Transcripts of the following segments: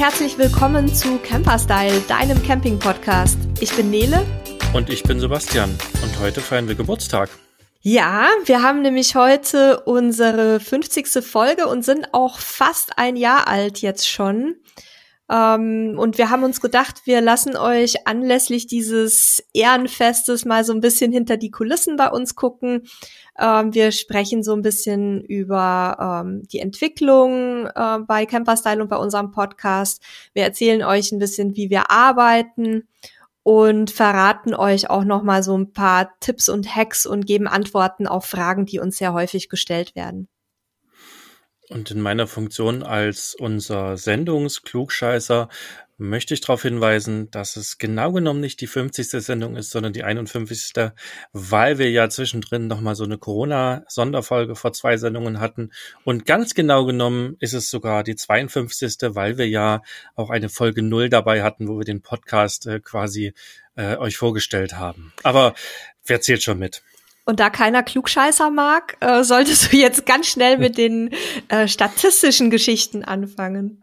herzlich willkommen zu Camperstyle, deinem Camping-Podcast. Ich bin Nele. Und ich bin Sebastian. Und heute feiern wir Geburtstag. Ja, wir haben nämlich heute unsere 50. Folge und sind auch fast ein Jahr alt jetzt schon. Ähm, und wir haben uns gedacht, wir lassen euch anlässlich dieses Ehrenfestes mal so ein bisschen hinter die Kulissen bei uns gucken. Ähm, wir sprechen so ein bisschen über ähm, die Entwicklung äh, bei Camperstyle und bei unserem Podcast. Wir erzählen euch ein bisschen, wie wir arbeiten und verraten euch auch noch mal so ein paar Tipps und Hacks und geben Antworten auf Fragen, die uns sehr häufig gestellt werden. Und in meiner Funktion als unser Sendungsklugscheißer möchte ich darauf hinweisen, dass es genau genommen nicht die 50. Sendung ist, sondern die 51. Weil wir ja zwischendrin nochmal so eine Corona-Sonderfolge vor zwei Sendungen hatten. Und ganz genau genommen ist es sogar die 52. Weil wir ja auch eine Folge null dabei hatten, wo wir den Podcast äh, quasi äh, euch vorgestellt haben. Aber wer zählt schon mit? und da keiner Klugscheißer mag, äh, solltest du jetzt ganz schnell mit den äh, statistischen Geschichten anfangen.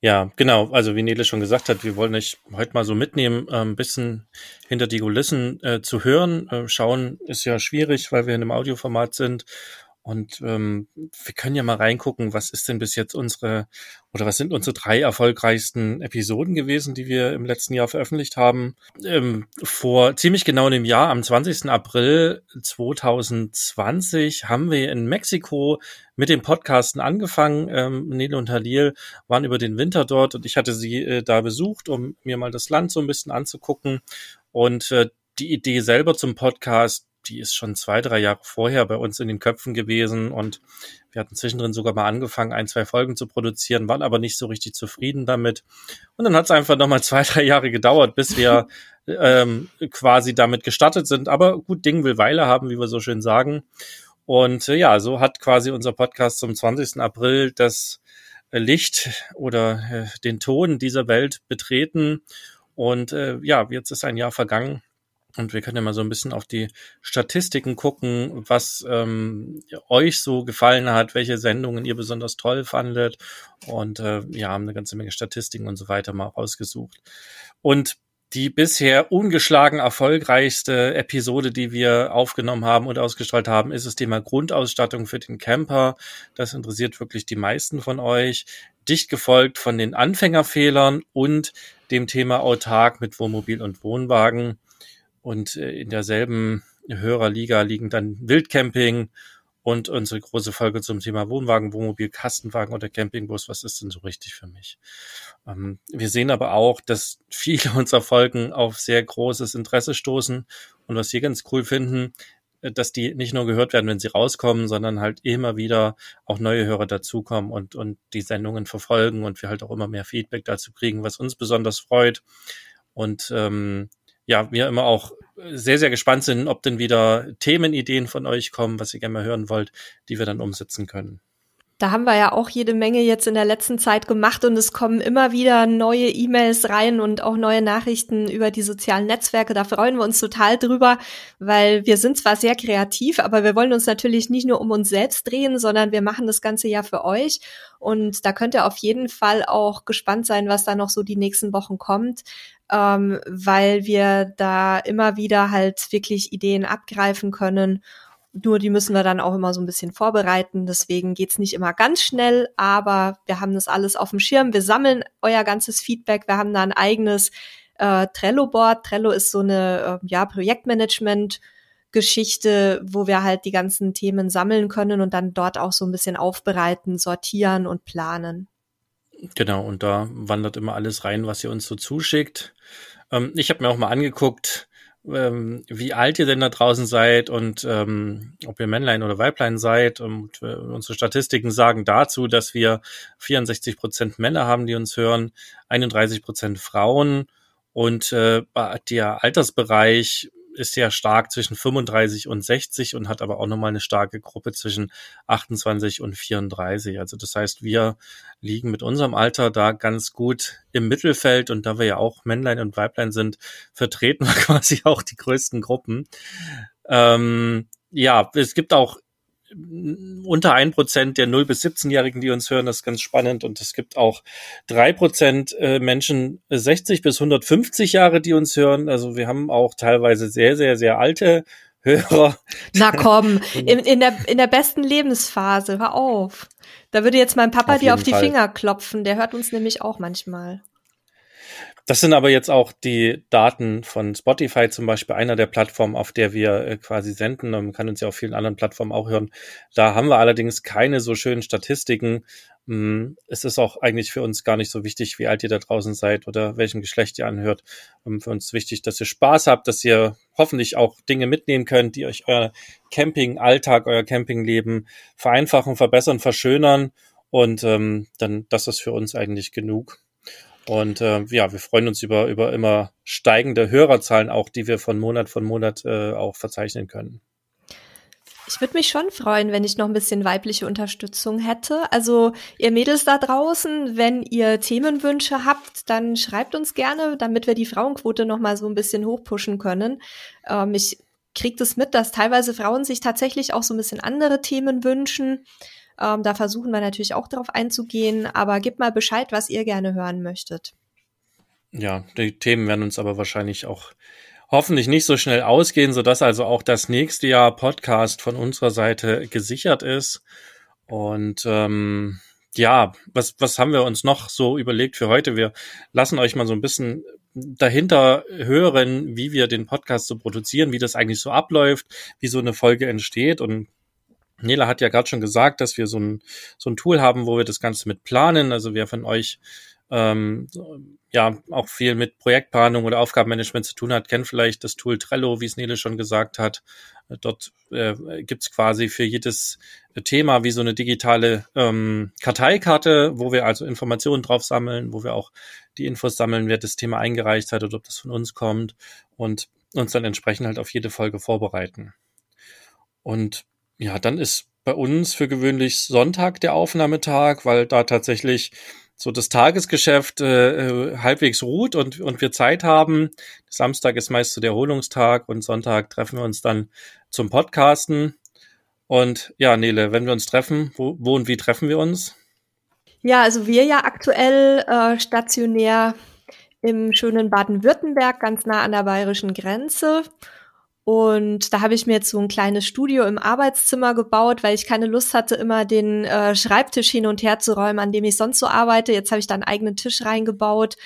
Ja, genau. Also wie Nele schon gesagt hat, wir wollen euch heute mal so mitnehmen, äh, ein bisschen hinter die Kulissen äh, zu hören. Äh, schauen ist ja schwierig, weil wir in einem Audioformat sind und ähm, wir können ja mal reingucken, was ist denn bis jetzt unsere oder was sind unsere drei erfolgreichsten Episoden gewesen, die wir im letzten Jahr veröffentlicht haben. Ähm, vor ziemlich genau einem Jahr, am 20. April 2020, haben wir in Mexiko mit dem Podcasten angefangen. Ähm, Nele und Halil waren über den Winter dort und ich hatte sie äh, da besucht, um mir mal das Land so ein bisschen anzugucken. Und äh, die Idee selber zum Podcast die ist schon zwei, drei Jahre vorher bei uns in den Köpfen gewesen und wir hatten zwischendrin sogar mal angefangen, ein, zwei Folgen zu produzieren, waren aber nicht so richtig zufrieden damit. Und dann hat es einfach nochmal zwei, drei Jahre gedauert, bis wir ähm, quasi damit gestartet sind. Aber gut, Ding will Weile haben, wie wir so schön sagen. Und äh, ja, so hat quasi unser Podcast zum 20. April das äh, Licht oder äh, den Ton dieser Welt betreten. Und äh, ja, jetzt ist ein Jahr vergangen und wir können ja mal so ein bisschen auf die Statistiken gucken, was ähm, euch so gefallen hat, welche Sendungen ihr besonders toll fandet. Und äh, ja, haben eine ganze Menge Statistiken und so weiter mal rausgesucht. Und die bisher ungeschlagen erfolgreichste Episode, die wir aufgenommen haben und ausgestrahlt haben, ist das Thema Grundausstattung für den Camper. Das interessiert wirklich die meisten von euch. Dicht gefolgt von den Anfängerfehlern und dem Thema Autark mit Wohnmobil und Wohnwagen. Und äh, in derselben Hörerliga liegen dann Wildcamping und unsere große Folge zum Thema Wohnwagen, Wohnmobil, Kastenwagen oder Campingbus. Was ist denn so richtig für mich? Ähm, wir sehen aber auch, dass viele unserer Folgen auf sehr großes Interesse stoßen. Und was wir ganz cool finden, äh, dass die nicht nur gehört werden, wenn sie rauskommen, sondern halt immer wieder auch neue Hörer dazukommen und, und die Sendungen verfolgen und wir halt auch immer mehr Feedback dazu kriegen, was uns besonders freut. Und ähm, ja, wir immer auch sehr, sehr gespannt sind, ob denn wieder Themenideen von euch kommen, was ihr gerne mal hören wollt, die wir dann umsetzen können. Da haben wir ja auch jede Menge jetzt in der letzten Zeit gemacht und es kommen immer wieder neue E-Mails rein und auch neue Nachrichten über die sozialen Netzwerke. Da freuen wir uns total drüber, weil wir sind zwar sehr kreativ, aber wir wollen uns natürlich nicht nur um uns selbst drehen, sondern wir machen das Ganze ja für euch. Und da könnt ihr auf jeden Fall auch gespannt sein, was da noch so die nächsten Wochen kommt ähm, weil wir da immer wieder halt wirklich Ideen abgreifen können. Nur die müssen wir dann auch immer so ein bisschen vorbereiten. Deswegen geht's nicht immer ganz schnell, aber wir haben das alles auf dem Schirm. Wir sammeln euer ganzes Feedback. Wir haben da ein eigenes äh, Trello-Board. Trello ist so eine äh, ja, Projektmanagement- Geschichte, wo wir halt die ganzen Themen sammeln können und dann dort auch so ein bisschen aufbereiten, sortieren und planen. Genau, und da wandert immer alles rein, was ihr uns so zuschickt. Ähm, ich habe mir auch mal angeguckt, ähm, wie alt ihr denn da draußen seid und ähm, ob ihr Männlein oder Weiblein seid. Und äh, unsere Statistiken sagen dazu, dass wir 64 Prozent Männer haben, die uns hören, 31 Prozent Frauen. Und äh, der Altersbereich ist ja stark zwischen 35 und 60 und hat aber auch nochmal eine starke Gruppe zwischen 28 und 34. Also das heißt, wir liegen mit unserem Alter da ganz gut im Mittelfeld und da wir ja auch Männlein und Weiblein sind, vertreten wir quasi auch die größten Gruppen. Ähm, ja, es gibt auch äh, unter ein Prozent der 0- bis 17-Jährigen, die uns hören, das ist ganz spannend. Und es gibt auch drei Prozent äh, Menschen 60 äh, bis 150 Jahre, die uns hören. Also wir haben auch teilweise sehr, sehr, sehr alte Hörer. Na komm, in, in, der, in der besten Lebensphase, hör auf. Da würde jetzt mein Papa auf dir auf die Fall. Finger klopfen. Der hört uns nämlich auch manchmal. Das sind aber jetzt auch die Daten von Spotify zum Beispiel, einer der Plattformen, auf der wir äh, quasi senden. Man kann uns ja auf vielen anderen Plattformen auch hören. Da haben wir allerdings keine so schönen Statistiken. Hm, es ist auch eigentlich für uns gar nicht so wichtig, wie alt ihr da draußen seid oder welchen Geschlecht ihr anhört. Ähm, für uns wichtig, dass ihr Spaß habt, dass ihr hoffentlich auch Dinge mitnehmen könnt, die euch euer Camping-Alltag, euer Campingleben vereinfachen, verbessern, verschönern. Und ähm, dann, das ist für uns eigentlich genug. Und äh, ja, wir freuen uns über, über immer steigende Hörerzahlen, auch die wir von Monat von Monat äh, auch verzeichnen können. Ich würde mich schon freuen, wenn ich noch ein bisschen weibliche Unterstützung hätte. Also ihr Mädels da draußen, wenn ihr Themenwünsche habt, dann schreibt uns gerne, damit wir die Frauenquote noch mal so ein bisschen hochpushen können. Ähm, ich kriege das mit, dass teilweise Frauen sich tatsächlich auch so ein bisschen andere Themen wünschen. Ähm, da versuchen wir natürlich auch darauf einzugehen, aber gebt mal Bescheid, was ihr gerne hören möchtet. Ja, die Themen werden uns aber wahrscheinlich auch hoffentlich nicht so schnell ausgehen, sodass also auch das nächste Jahr Podcast von unserer Seite gesichert ist. Und ähm, ja, was, was haben wir uns noch so überlegt für heute? Wir lassen euch mal so ein bisschen dahinter hören, wie wir den Podcast so produzieren, wie das eigentlich so abläuft, wie so eine Folge entsteht und Nela hat ja gerade schon gesagt, dass wir so ein, so ein Tool haben, wo wir das Ganze mit planen. Also wer von euch ähm, ja auch viel mit Projektplanung oder Aufgabenmanagement zu tun hat, kennt vielleicht das Tool Trello, wie es Nele schon gesagt hat. Dort äh, gibt es quasi für jedes Thema wie so eine digitale ähm, Karteikarte, wo wir also Informationen drauf sammeln, wo wir auch die Infos sammeln, wer das Thema eingereicht hat oder ob das von uns kommt und uns dann entsprechend halt auf jede Folge vorbereiten. Und ja, dann ist bei uns für gewöhnlich Sonntag der Aufnahmetag, weil da tatsächlich so das Tagesgeschäft äh, äh, halbwegs ruht und, und wir Zeit haben. Samstag ist meist so der Erholungstag und Sonntag treffen wir uns dann zum Podcasten. Und ja, Nele, wenn wir uns treffen, wo, wo und wie treffen wir uns? Ja, also wir ja aktuell äh, stationär im schönen Baden-Württemberg, ganz nah an der bayerischen Grenze. Und da habe ich mir jetzt so ein kleines Studio im Arbeitszimmer gebaut, weil ich keine Lust hatte, immer den äh, Schreibtisch hin und her zu räumen, an dem ich sonst so arbeite. Jetzt habe ich da einen eigenen Tisch reingebaut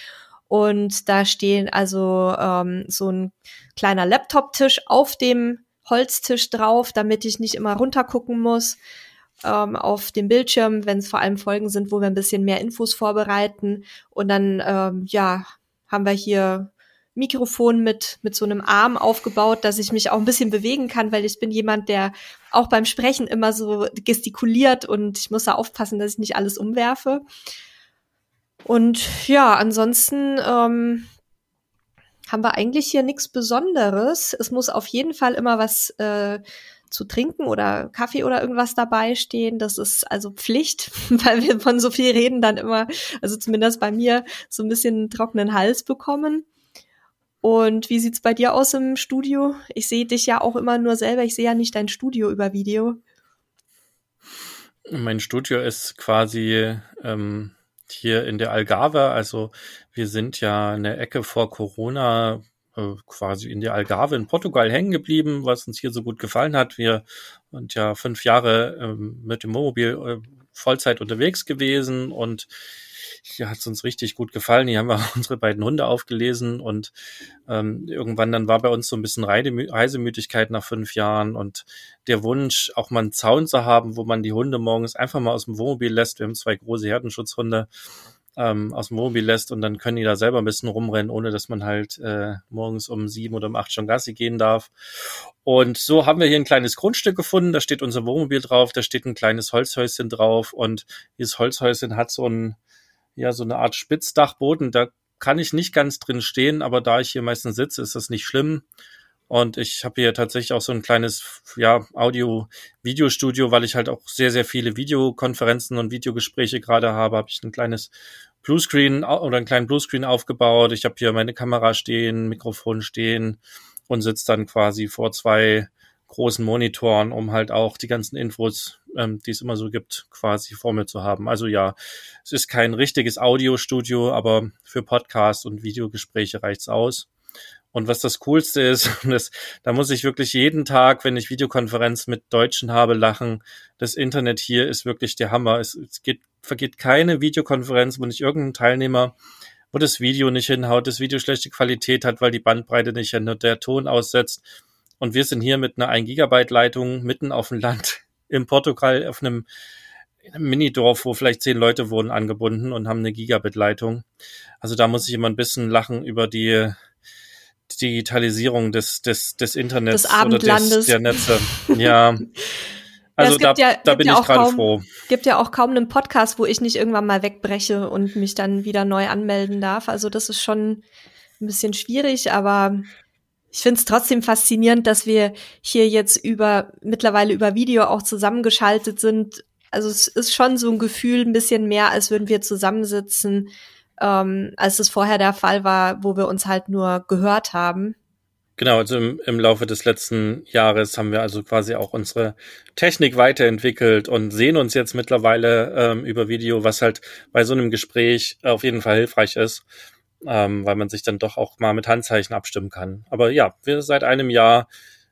und da stehen also ähm, so ein kleiner Laptop-Tisch auf dem Holztisch drauf, damit ich nicht immer runtergucken muss ähm, auf dem Bildschirm, wenn es vor allem Folgen sind, wo wir ein bisschen mehr Infos vorbereiten. Und dann ähm, ja haben wir hier Mikrofon mit, mit so einem Arm aufgebaut, dass ich mich auch ein bisschen bewegen kann, weil ich bin jemand, der auch beim Sprechen immer so gestikuliert und ich muss da aufpassen, dass ich nicht alles umwerfe. Und ja, ansonsten ähm, haben wir eigentlich hier nichts Besonderes. Es muss auf jeden Fall immer was äh, zu trinken oder Kaffee oder irgendwas dabei stehen. Das ist also Pflicht, weil wir von so viel reden dann immer, also zumindest bei mir, so ein bisschen trockenen Hals bekommen. Und wie sieht's bei dir aus im Studio? Ich sehe dich ja auch immer nur selber, ich sehe ja nicht dein Studio über Video. Mein Studio ist quasi ähm, hier in der Algarve. Also wir sind ja eine Ecke vor Corona äh, quasi in der Algarve in Portugal hängen geblieben, was uns hier so gut gefallen hat. Wir sind ja fünf Jahre ähm, mit dem Wohnmobil äh, Vollzeit unterwegs gewesen und hier hat es uns richtig gut gefallen. Hier haben wir unsere beiden Hunde aufgelesen und ähm, irgendwann dann war bei uns so ein bisschen Reisemüdigkeit nach fünf Jahren und der Wunsch, auch mal einen Zaun zu haben, wo man die Hunde morgens einfach mal aus dem Wohnmobil lässt. Wir haben zwei große Herdenschutzhunde ähm, aus dem Wohnmobil lässt und dann können die da selber ein bisschen rumrennen, ohne dass man halt äh, morgens um sieben oder um acht schon Gassi gehen darf. Und so haben wir hier ein kleines Grundstück gefunden, da steht unser Wohnmobil drauf, da steht ein kleines Holzhäuschen drauf und dieses Holzhäuschen hat so ein ja so eine Art Spitzdachboden. Da kann ich nicht ganz drin stehen, aber da ich hier meistens sitze, ist das nicht schlimm. Und ich habe hier tatsächlich auch so ein kleines ja, Audio-Videostudio, weil ich halt auch sehr, sehr viele Videokonferenzen und Videogespräche gerade habe, habe ich ein kleines Bluescreen oder einen kleinen Bluescreen aufgebaut. Ich habe hier meine Kamera stehen, Mikrofon stehen und sitze dann quasi vor zwei großen Monitoren, um halt auch die ganzen Infos, ähm, die es immer so gibt, quasi vor mir zu haben. Also ja, es ist kein richtiges Audiostudio, aber für Podcasts und Videogespräche reicht's aus. Und was das Coolste ist, das, da muss ich wirklich jeden Tag, wenn ich Videokonferenz mit Deutschen habe, lachen. Das Internet hier ist wirklich der Hammer. Es, es geht, vergeht keine Videokonferenz, wo nicht irgendein Teilnehmer, wo das Video nicht hinhaut, das Video schlechte Qualität hat, weil die Bandbreite nicht hinhaut, der Ton aussetzt und wir sind hier mit einer 1 Gigabyte Leitung mitten auf dem Land in Portugal auf einem, einem Minidorf, wo vielleicht zehn Leute wurden angebunden und haben eine Gigabit Leitung. Also da muss ich immer ein bisschen lachen über die Digitalisierung des, des, des Internets des oder des, der Netze. Ja. Also ja, da, ja, da bin ja ich gerade froh. gibt ja auch kaum einen Podcast, wo ich nicht irgendwann mal wegbreche und mich dann wieder neu anmelden darf. Also das ist schon ein bisschen schwierig, aber ich finde es trotzdem faszinierend, dass wir hier jetzt über mittlerweile über Video auch zusammengeschaltet sind. Also es ist schon so ein Gefühl, ein bisschen mehr, als würden wir zusammensitzen, ähm, als es vorher der Fall war, wo wir uns halt nur gehört haben. Genau, also im, im Laufe des letzten Jahres haben wir also quasi auch unsere Technik weiterentwickelt und sehen uns jetzt mittlerweile ähm, über Video, was halt bei so einem Gespräch auf jeden Fall hilfreich ist ähm, weil man sich dann doch auch mal mit Handzeichen abstimmen kann. Aber ja, wir seit einem Jahr,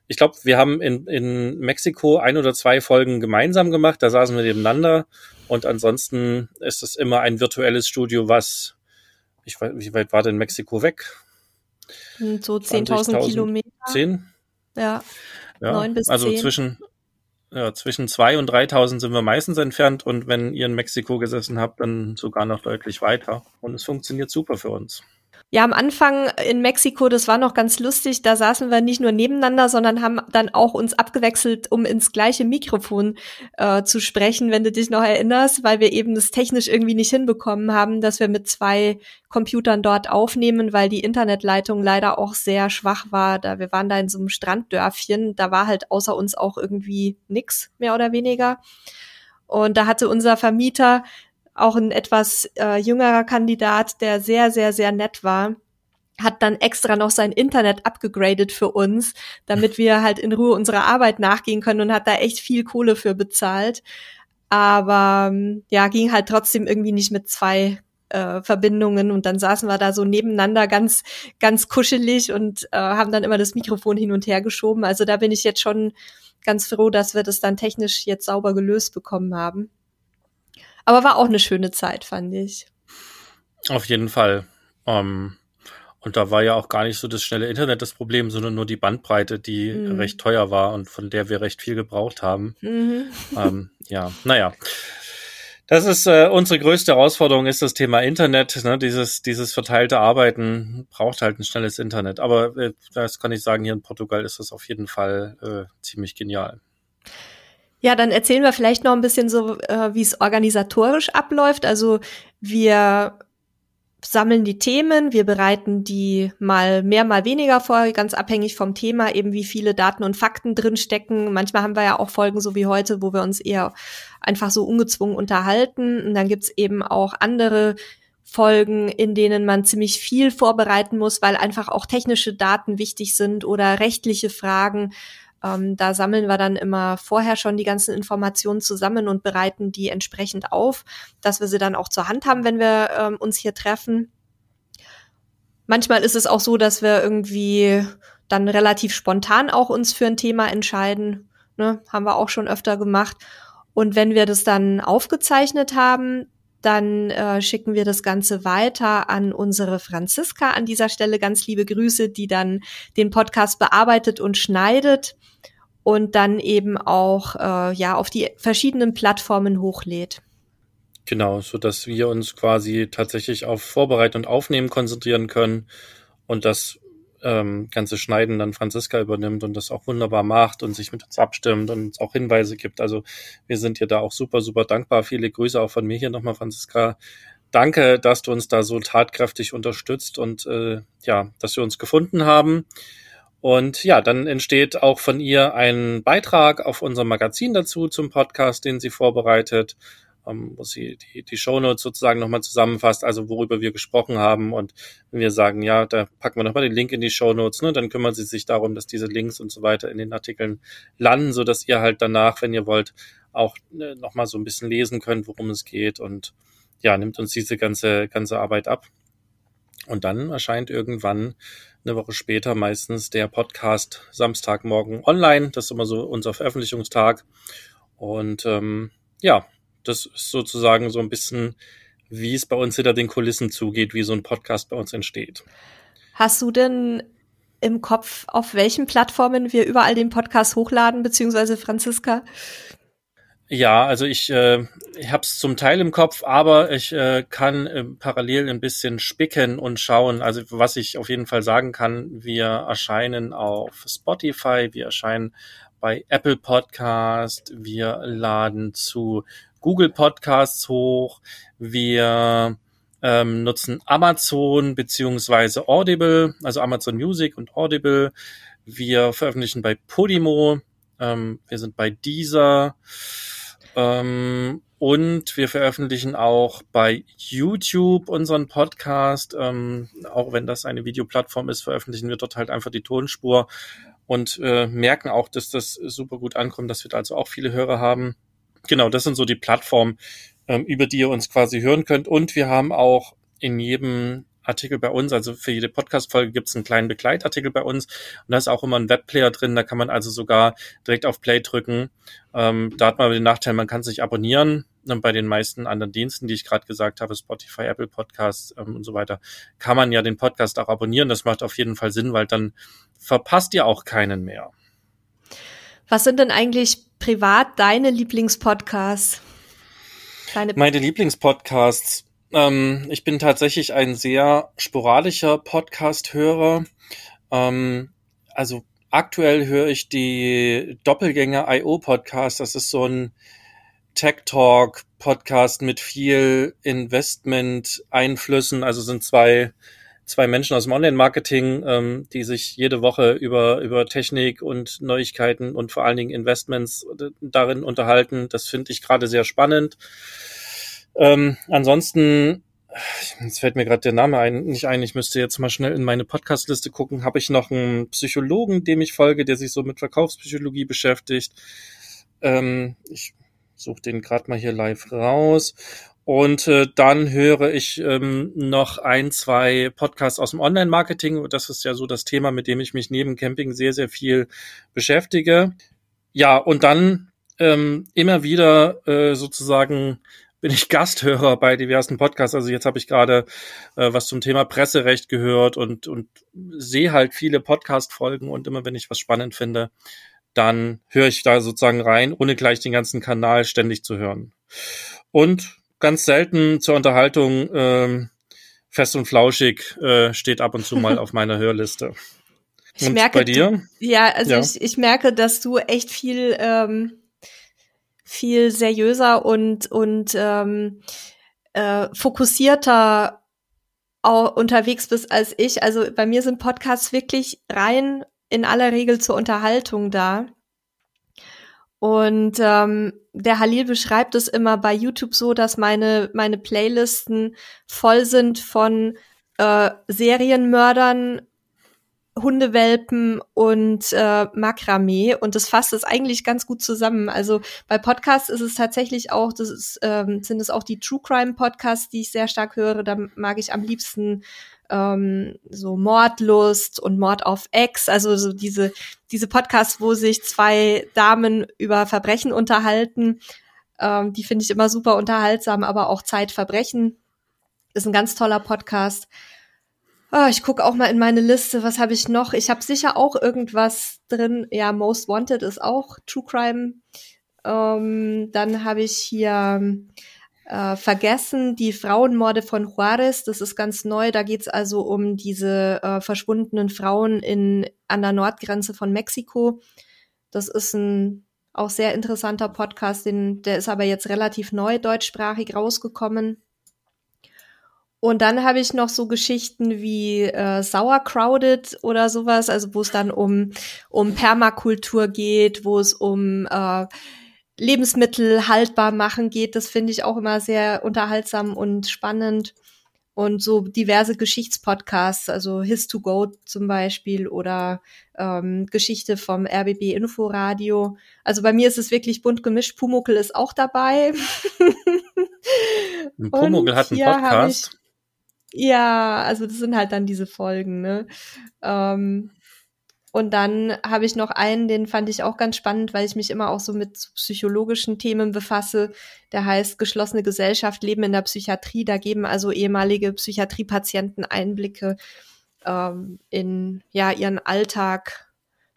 ich glaube, wir haben in, in Mexiko ein oder zwei Folgen gemeinsam gemacht, da saßen wir nebeneinander und ansonsten ist es immer ein virtuelles Studio, was, ich weiß, wie weit war denn Mexiko weg? Hm, so 10.000 Kilometer. 10? Ja. ja. 9 bis also 10. zwischen ja, zwischen 2.000 und 3.000 sind wir meistens entfernt und wenn ihr in Mexiko gesessen habt, dann sogar noch deutlich weiter. Und es funktioniert super für uns. Ja, am Anfang in Mexiko, das war noch ganz lustig, da saßen wir nicht nur nebeneinander, sondern haben dann auch uns abgewechselt, um ins gleiche Mikrofon äh, zu sprechen, wenn du dich noch erinnerst, weil wir eben das technisch irgendwie nicht hinbekommen haben, dass wir mit zwei Computern dort aufnehmen, weil die Internetleitung leider auch sehr schwach war. Da wir waren da in so einem Stranddörfchen, da war halt außer uns auch irgendwie nix, mehr oder weniger. Und da hatte unser Vermieter auch ein etwas äh, jüngerer Kandidat, der sehr, sehr, sehr nett war hat dann extra noch sein Internet abgegradet für uns, damit wir halt in Ruhe unserer Arbeit nachgehen können und hat da echt viel Kohle für bezahlt. Aber ähm, ja, ging halt trotzdem irgendwie nicht mit zwei äh, Verbindungen und dann saßen wir da so nebeneinander ganz, ganz kuschelig und äh, haben dann immer das Mikrofon hin und her geschoben. Also da bin ich jetzt schon ganz froh, dass wir das dann technisch jetzt sauber gelöst bekommen haben. Aber war auch eine schöne Zeit, fand ich. Auf jeden Fall. Ähm, und da war ja auch gar nicht so das schnelle Internet das Problem, sondern nur die Bandbreite, die mhm. recht teuer war und von der wir recht viel gebraucht haben. Mhm. Ähm, ja, naja. Das ist äh, unsere größte Herausforderung, ist das Thema Internet. Ne? Dieses, dieses verteilte Arbeiten braucht halt ein schnelles Internet. Aber äh, das kann ich sagen, hier in Portugal ist das auf jeden Fall äh, ziemlich genial. Ja, dann erzählen wir vielleicht noch ein bisschen so, äh, wie es organisatorisch abläuft. Also wir sammeln die Themen, wir bereiten die mal mehr, mal weniger vor, ganz abhängig vom Thema, eben wie viele Daten und Fakten drinstecken. Manchmal haben wir ja auch Folgen so wie heute, wo wir uns eher einfach so ungezwungen unterhalten. Und dann gibt's eben auch andere Folgen, in denen man ziemlich viel vorbereiten muss, weil einfach auch technische Daten wichtig sind oder rechtliche Fragen. Ähm, da sammeln wir dann immer vorher schon die ganzen Informationen zusammen und bereiten die entsprechend auf, dass wir sie dann auch zur Hand haben, wenn wir ähm, uns hier treffen. Manchmal ist es auch so, dass wir irgendwie dann relativ spontan auch uns für ein Thema entscheiden. Ne? Haben wir auch schon öfter gemacht. Und wenn wir das dann aufgezeichnet haben, dann äh, schicken wir das Ganze weiter an unsere Franziska an dieser Stelle. Ganz liebe Grüße, die dann den Podcast bearbeitet und schneidet und dann eben auch äh, ja auf die verschiedenen Plattformen hochlädt. Genau, so dass wir uns quasi tatsächlich auf Vorbereiten und Aufnehmen konzentrieren können und das ähm, ganze Schneiden dann Franziska übernimmt und das auch wunderbar macht und sich mit uns abstimmt und uns auch Hinweise gibt. Also wir sind dir da auch super, super dankbar. Viele Grüße auch von mir hier nochmal, Franziska. Danke, dass du uns da so tatkräftig unterstützt und äh, ja, dass wir uns gefunden haben. Und ja, dann entsteht auch von ihr ein Beitrag auf unserem Magazin dazu zum Podcast, den sie vorbereitet ähm, wo sie die, die Shownotes sozusagen nochmal zusammenfasst, also worüber wir gesprochen haben. Und wenn wir sagen, ja, da packen wir nochmal den Link in die Shownotes, ne, dann kümmern sie sich darum, dass diese Links und so weiter in den Artikeln landen, so dass ihr halt danach, wenn ihr wollt, auch äh, nochmal so ein bisschen lesen könnt, worum es geht. Und ja, nimmt uns diese ganze, ganze Arbeit ab. Und dann erscheint irgendwann eine Woche später meistens der Podcast Samstagmorgen online. Das ist immer so unser Veröffentlichungstag. Und ähm, ja, das ist sozusagen so ein bisschen, wie es bei uns hinter den Kulissen zugeht, wie so ein Podcast bei uns entsteht. Hast du denn im Kopf, auf welchen Plattformen wir überall den Podcast hochladen, beziehungsweise Franziska? Ja, also ich, äh, ich habe es zum Teil im Kopf, aber ich äh, kann äh, parallel ein bisschen spicken und schauen. Also was ich auf jeden Fall sagen kann, wir erscheinen auf Spotify, wir erscheinen bei Apple Podcast, wir laden zu Google Podcasts hoch, wir ähm, nutzen Amazon beziehungsweise Audible, also Amazon Music und Audible. Wir veröffentlichen bei Podimo, ähm, wir sind bei Deezer ähm, und wir veröffentlichen auch bei YouTube unseren Podcast. Ähm, auch wenn das eine Videoplattform ist, veröffentlichen wir dort halt einfach die Tonspur und äh, merken auch, dass das super gut ankommt, dass wir da also auch viele Hörer haben genau, das sind so die Plattformen, ähm, über die ihr uns quasi hören könnt. Und wir haben auch in jedem Artikel bei uns, also für jede Podcast-Folge gibt es einen kleinen Begleitartikel bei uns und da ist auch immer ein Webplayer drin, da kann man also sogar direkt auf Play drücken. Ähm, da hat man den Nachteil, man kann sich abonnieren. Und ähm, bei den meisten anderen Diensten, die ich gerade gesagt habe, Spotify, Apple Podcasts ähm, und so weiter, kann man ja den Podcast auch abonnieren. Das macht auf jeden Fall Sinn, weil dann verpasst ihr auch keinen mehr. Was sind denn eigentlich privat deine Lieblingspodcasts? Deine Meine Lieblingspodcasts. Ähm, ich bin tatsächlich ein sehr sporadischer Podcast-Hörer. Ähm, also aktuell höre ich die Doppelgänger IO Podcast. Das ist so ein Tech Talk Podcast mit viel Investment Einflüssen. Also sind zwei zwei Menschen aus dem Online-Marketing, ähm, die sich jede Woche über, über Technik und Neuigkeiten und vor allen Dingen Investments äh, darin unterhalten. Das finde ich gerade sehr spannend. Ähm, ansonsten, jetzt fällt mir gerade der Name ein, nicht ein, ich müsste jetzt mal schnell in meine Podcast-Liste gucken, habe ich noch einen Psychologen, dem ich folge, der sich so mit Verkaufspsychologie beschäftigt. Ähm, ich suche den gerade mal hier live raus. Und äh, dann höre ich ähm, noch ein, zwei Podcasts aus dem Online-Marketing. Das ist ja so das Thema, mit dem ich mich neben Camping sehr, sehr viel beschäftige. Ja, und dann ähm, immer wieder äh, sozusagen bin ich Gasthörer bei diversen Podcasts. Also jetzt habe ich gerade äh, was zum Thema Presserecht gehört und, und sehe halt viele Podcast-Folgen und immer wenn ich was spannend finde, dann höre ich da sozusagen rein, ohne gleich den ganzen Kanal ständig zu hören. Und ganz selten zur Unterhaltung. Ähm, Fest und Flauschig äh, steht ab und zu mal auf meiner Hörliste. Ich und merke, bei dir? ja, also ja. Ich, ich merke, dass du echt viel, ähm, viel seriöser und, und ähm, äh, fokussierter unterwegs bist als ich. Also bei mir sind Podcasts wirklich rein in aller Regel zur Unterhaltung da. Und ähm, der Halil beschreibt es immer bei YouTube so, dass meine, meine Playlisten voll sind von äh, Serienmördern, Hundewelpen und äh, Makramee. Und das fasst es eigentlich ganz gut zusammen. Also bei Podcasts ist es tatsächlich auch, das ist, ähm, sind es auch die True Crime Podcasts, die ich sehr stark höre. Da mag ich am liebsten ähm, so Mordlust und Mord auf Ex, also so diese, diese Podcasts, wo sich zwei Damen über Verbrechen unterhalten. Ähm, die finde ich immer super unterhaltsam, aber auch Zeitverbrechen ist ein ganz toller Podcast. Oh, ich gucke auch mal in meine Liste, was habe ich noch? Ich habe sicher auch irgendwas drin. Ja, Most Wanted ist auch True Crime. Ähm, dann habe ich hier äh, vergessen. Die Frauenmorde von Juarez, das ist ganz neu. Da geht's also um diese äh, verschwundenen Frauen in, an der Nordgrenze von Mexiko. Das ist ein auch sehr interessanter Podcast, den, der ist aber jetzt relativ neu deutschsprachig rausgekommen. Und dann habe ich noch so Geschichten wie äh, Sauercrowded oder sowas, also wo es dann um, um Permakultur geht, wo es um äh, Lebensmittel haltbar machen geht. Das finde ich auch immer sehr unterhaltsam und spannend. Und so diverse Geschichtspodcasts, also His 2 Go zum Beispiel oder ähm, Geschichte vom RBB Inforadio. Also bei mir ist es wirklich bunt gemischt. Pumuckel ist auch dabei. Pumuckel hat einen Podcast. Ich, ja, also das sind halt dann diese Folgen. Ne? Ähm, und dann habe ich noch einen, den fand ich auch ganz spannend, weil ich mich immer auch so mit psychologischen Themen befasse. Der heißt Geschlossene Gesellschaft, Leben in der Psychiatrie. Da geben also ehemalige Psychiatriepatienten Einblicke ähm, in ja, ihren Alltag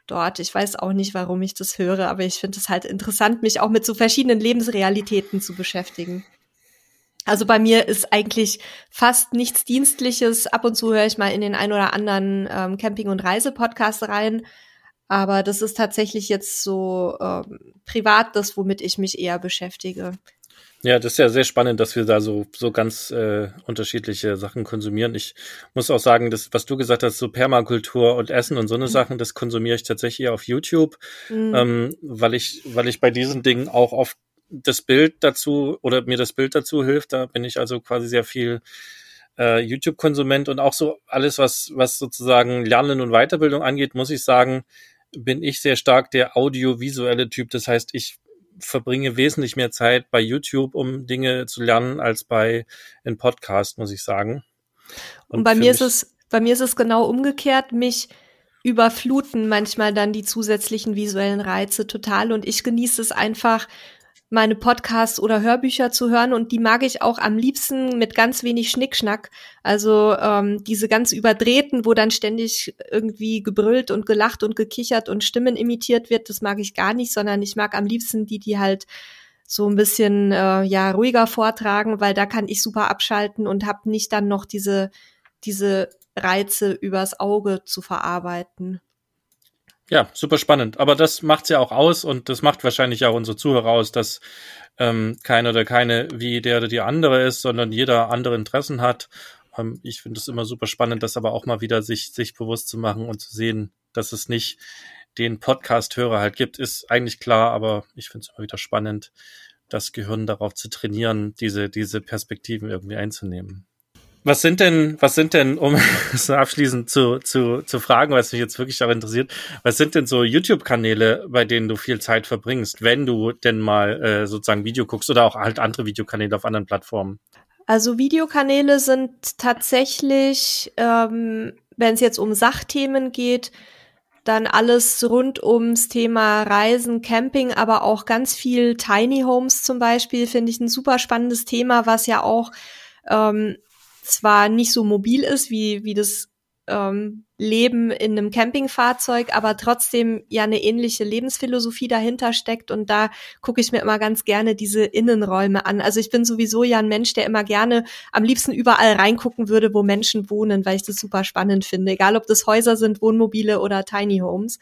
dort. Ich weiß auch nicht, warum ich das höre, aber ich finde es halt interessant, mich auch mit so verschiedenen Lebensrealitäten zu beschäftigen. Also bei mir ist eigentlich fast nichts Dienstliches. Ab und zu höre ich mal in den ein oder anderen ähm, Camping- und Reisepodcast rein. Aber das ist tatsächlich jetzt so ähm, privat das, womit ich mich eher beschäftige. Ja, das ist ja sehr spannend, dass wir da so, so ganz äh, unterschiedliche Sachen konsumieren. Ich muss auch sagen, das, was du gesagt hast, so Permakultur und Essen und so eine mhm. Sachen, das konsumiere ich tatsächlich eher auf YouTube, mhm. ähm, weil ich, weil ich bei diesen Dingen auch oft das Bild dazu oder mir das Bild dazu hilft. Da bin ich also quasi sehr viel äh, YouTube-Konsument und auch so alles, was, was sozusagen Lernen und Weiterbildung angeht, muss ich sagen, bin ich sehr stark der audiovisuelle Typ. Das heißt, ich verbringe wesentlich mehr Zeit bei YouTube, um Dinge zu lernen, als bei in Podcast, muss ich sagen. Und, und bei mir ist es, bei mir ist es genau umgekehrt, mich überfluten manchmal dann die zusätzlichen visuellen Reize total und ich genieße es einfach, meine Podcasts oder Hörbücher zu hören und die mag ich auch am liebsten mit ganz wenig Schnickschnack. Also ähm, diese ganz überdrehten, wo dann ständig irgendwie gebrüllt und gelacht und gekichert und Stimmen imitiert wird, das mag ich gar nicht, sondern ich mag am liebsten die, die halt so ein bisschen äh, ja ruhiger vortragen, weil da kann ich super abschalten und habe nicht dann noch diese diese Reize übers Auge zu verarbeiten. Ja, super spannend. Aber das macht's ja auch aus und das macht wahrscheinlich auch unsere Zuhörer aus, dass ähm, keiner oder keine wie der oder die andere ist, sondern jeder andere Interessen hat. Ähm, ich finde es immer super spannend, das aber auch mal wieder sich, sich bewusst zu machen und zu sehen, dass es nicht den Podcast-Hörer halt gibt, ist eigentlich klar, aber ich finde es immer wieder spannend, das Gehirn darauf zu trainieren, diese, diese Perspektiven irgendwie einzunehmen. Was sind denn, was sind denn, um es abschließend zu, zu, zu fragen, was mich jetzt wirklich auch interessiert, was sind denn so YouTube-Kanäle, bei denen du viel Zeit verbringst, wenn du denn mal äh, sozusagen Video guckst oder auch halt andere Videokanäle auf anderen Plattformen? Also Videokanäle sind tatsächlich, ähm, wenn es jetzt um Sachthemen geht, dann alles rund ums Thema Reisen, Camping, aber auch ganz viel Tiny Homes zum Beispiel, finde ich ein super spannendes Thema, was ja auch ähm, zwar nicht so mobil ist wie, wie das ähm, Leben in einem Campingfahrzeug, aber trotzdem ja eine ähnliche Lebensphilosophie dahinter steckt. Und da gucke ich mir immer ganz gerne diese Innenräume an. Also ich bin sowieso ja ein Mensch, der immer gerne am liebsten überall reingucken würde, wo Menschen wohnen, weil ich das super spannend finde. Egal, ob das Häuser sind, Wohnmobile oder Tiny Homes.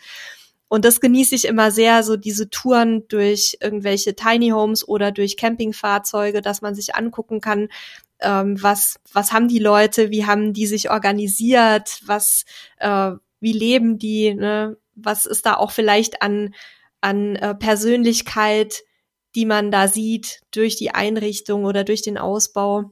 Und das genieße ich immer sehr, so diese Touren durch irgendwelche Tiny Homes oder durch Campingfahrzeuge, dass man sich angucken kann, ähm, was, was haben die Leute, wie haben die sich organisiert, was, äh, wie leben die, ne? was ist da auch vielleicht an, an äh, Persönlichkeit, die man da sieht durch die Einrichtung oder durch den Ausbau.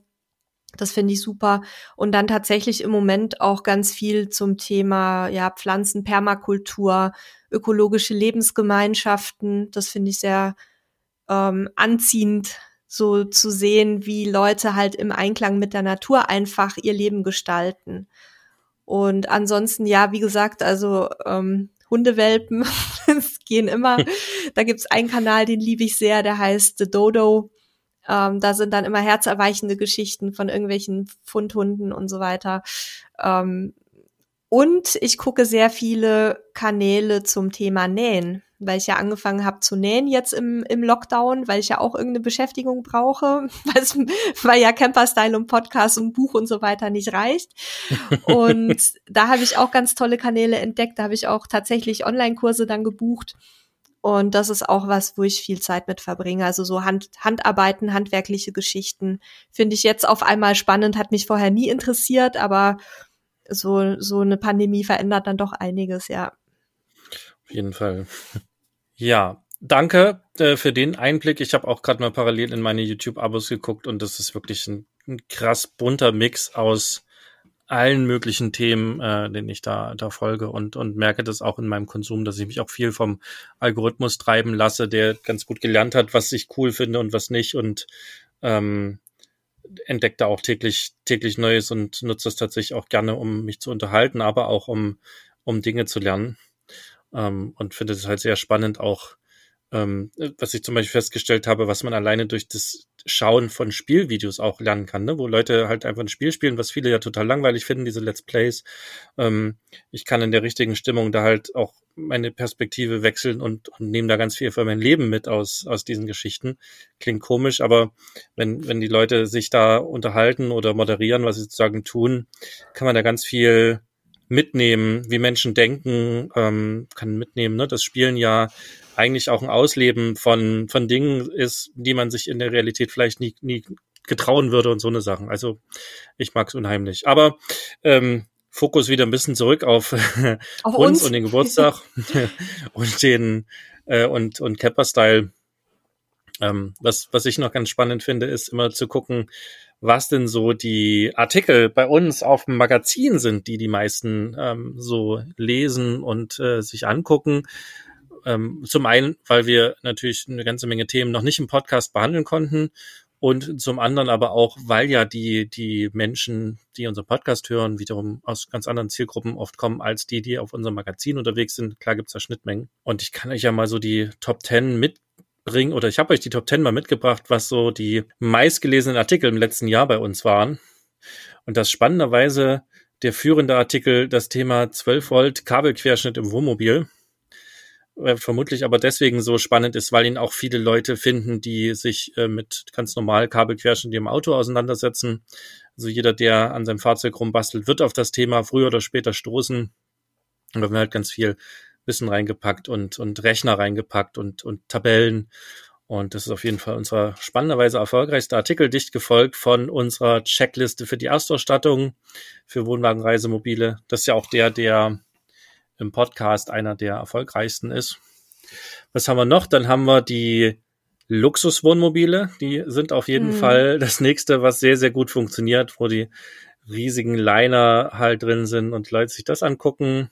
Das finde ich super. Und dann tatsächlich im Moment auch ganz viel zum Thema ja, Pflanzen, Permakultur, ökologische Lebensgemeinschaften. Das finde ich sehr ähm, anziehend, so zu sehen, wie Leute halt im Einklang mit der Natur einfach ihr Leben gestalten. Und ansonsten, ja, wie gesagt, also ähm, Hundewelpen, es gehen immer. Da gibt's einen Kanal, den liebe ich sehr, der heißt The Dodo. Ähm, da sind dann immer herzerweichende Geschichten von irgendwelchen Fundhunden und so weiter. Ähm, und ich gucke sehr viele Kanäle zum Thema Nähen weil ich ja angefangen habe zu nähen jetzt im, im Lockdown, weil ich ja auch irgendeine Beschäftigung brauche, weil ja Camperstyle und Podcast und Buch und so weiter nicht reicht. Und da habe ich auch ganz tolle Kanäle entdeckt. Da habe ich auch tatsächlich Online-Kurse dann gebucht. Und das ist auch was, wo ich viel Zeit mit verbringe. Also so Hand, Handarbeiten, handwerkliche Geschichten finde ich jetzt auf einmal spannend, hat mich vorher nie interessiert, aber so, so eine Pandemie verändert dann doch einiges, ja auf jeden Fall. Ja, danke äh, für den Einblick. Ich habe auch gerade mal parallel in meine YouTube-Abos geguckt und das ist wirklich ein, ein, krass bunter Mix aus allen möglichen Themen, äh, den ich da, da folge und, und merke das auch in meinem Konsum, dass ich mich auch viel vom Algorithmus treiben lasse, der ganz gut gelernt hat, was ich cool finde und was nicht und ähm, entdeckt da auch täglich, täglich Neues und nutze das tatsächlich auch gerne, um mich zu unterhalten, aber auch um, um Dinge zu lernen. Ähm, und finde es halt sehr spannend auch, ähm, was ich zum Beispiel festgestellt habe, was man alleine durch das Schauen von Spielvideos auch lernen kann, ne? wo Leute halt einfach ein Spiel spielen, was viele ja total langweilig finden, diese Let's Plays. Ähm, ich kann in der richtigen Stimmung da halt auch meine Perspektive wechseln und, und nehme da ganz viel für mein Leben mit aus, aus diesen Geschichten. Klingt komisch, aber wenn, wenn die Leute sich da unterhalten oder moderieren, was sie sozusagen tun, kann man da ganz viel mitnehmen, wie Menschen denken, ähm, kann mitnehmen, ne? das Spielen ja eigentlich auch ein Ausleben von, von Dingen ist, die man sich in der Realität vielleicht nie, nie getrauen würde und so eine Sachen. Also ich mag es unheimlich. Aber ähm, Fokus wieder ein bisschen zurück auf, auf uns, uns, und den Geburtstag und den äh, und, und Kepper-Style. Ähm, was, was ich noch ganz spannend finde, ist immer zu gucken, was denn so die Artikel bei uns auf dem Magazin sind, die die meisten ähm, so lesen und äh, sich angucken. Ähm, zum einen, weil wir natürlich eine ganze Menge Themen noch nicht im Podcast behandeln konnten und zum anderen aber auch, weil ja die, die Menschen, die unseren Podcast hören, wiederum aus ganz anderen Zielgruppen oft kommen als die, die auf unserem Magazin unterwegs sind. Klar gibt's da Schnittmengen. Und ich kann euch ja mal so die Top Ten mit bringen, oder ich habe euch die Top 10 mal mitgebracht, was so die meistgelesenen Artikel im letzten Jahr bei uns waren. Und das spannenderweise der führende Artikel das Thema 12 Volt Kabelquerschnitt im Wohnmobil. Äh, vermutlich aber deswegen so spannend ist, weil ihn auch viele Leute finden, die sich äh, mit ganz normal Kabelquerschnitt im Auto auseinandersetzen. Also jeder, der an seinem Fahrzeug rumbastelt, wird auf das Thema früher oder später stoßen. Und wenn man halt ganz viel Wissen reingepackt und, und Rechner reingepackt und, und Tabellen. Und das ist auf jeden Fall unser spannenderweise erfolgreichster Artikel, dicht gefolgt von unserer Checkliste für die Erstausstattung für Wohnwagenreisemobile. Das ist ja auch der, der im Podcast einer der erfolgreichsten ist. Was haben wir noch? Dann haben wir die Luxuswohnmobile. Die sind auf jeden hm. Fall das nächste, was sehr, sehr gut funktioniert, wo die riesigen Liner halt drin sind und Leute sich das angucken.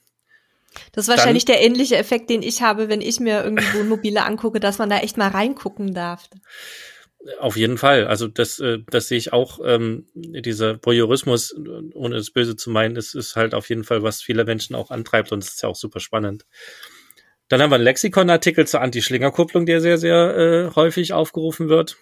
Das ist wahrscheinlich dann, der ähnliche Effekt, den ich habe, wenn ich mir irgendwie Wohnmobile angucke, dass man da echt mal reingucken darf. Auf jeden Fall. Also das, äh, das sehe ich auch. Ähm, dieser Voyeurismus, ohne es böse zu meinen, ist, ist halt auf jeden Fall, was viele Menschen auch antreibt und es ist ja auch super spannend. Dann haben wir einen Lexikon-Artikel zur Anti-Schlinger-Kupplung, der sehr, sehr äh, häufig aufgerufen wird.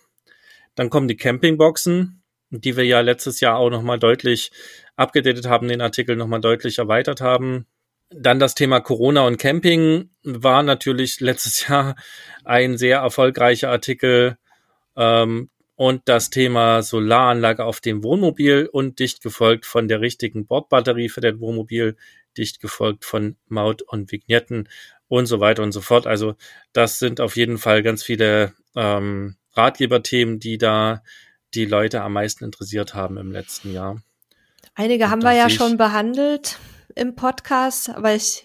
Dann kommen die Campingboxen, die wir ja letztes Jahr auch nochmal deutlich abgedatet haben, den Artikel nochmal deutlich erweitert haben. Dann das Thema Corona und Camping war natürlich letztes Jahr ein sehr erfolgreicher Artikel. Ähm, und das Thema Solaranlage auf dem Wohnmobil und dicht gefolgt von der richtigen Bordbatterie für das Wohnmobil, dicht gefolgt von Maut und Vignetten und so weiter und so fort. Also das sind auf jeden Fall ganz viele ähm, Ratgeberthemen, die da die Leute am meisten interessiert haben im letzten Jahr. Einige und haben wir ja schon behandelt im Podcast, aber ich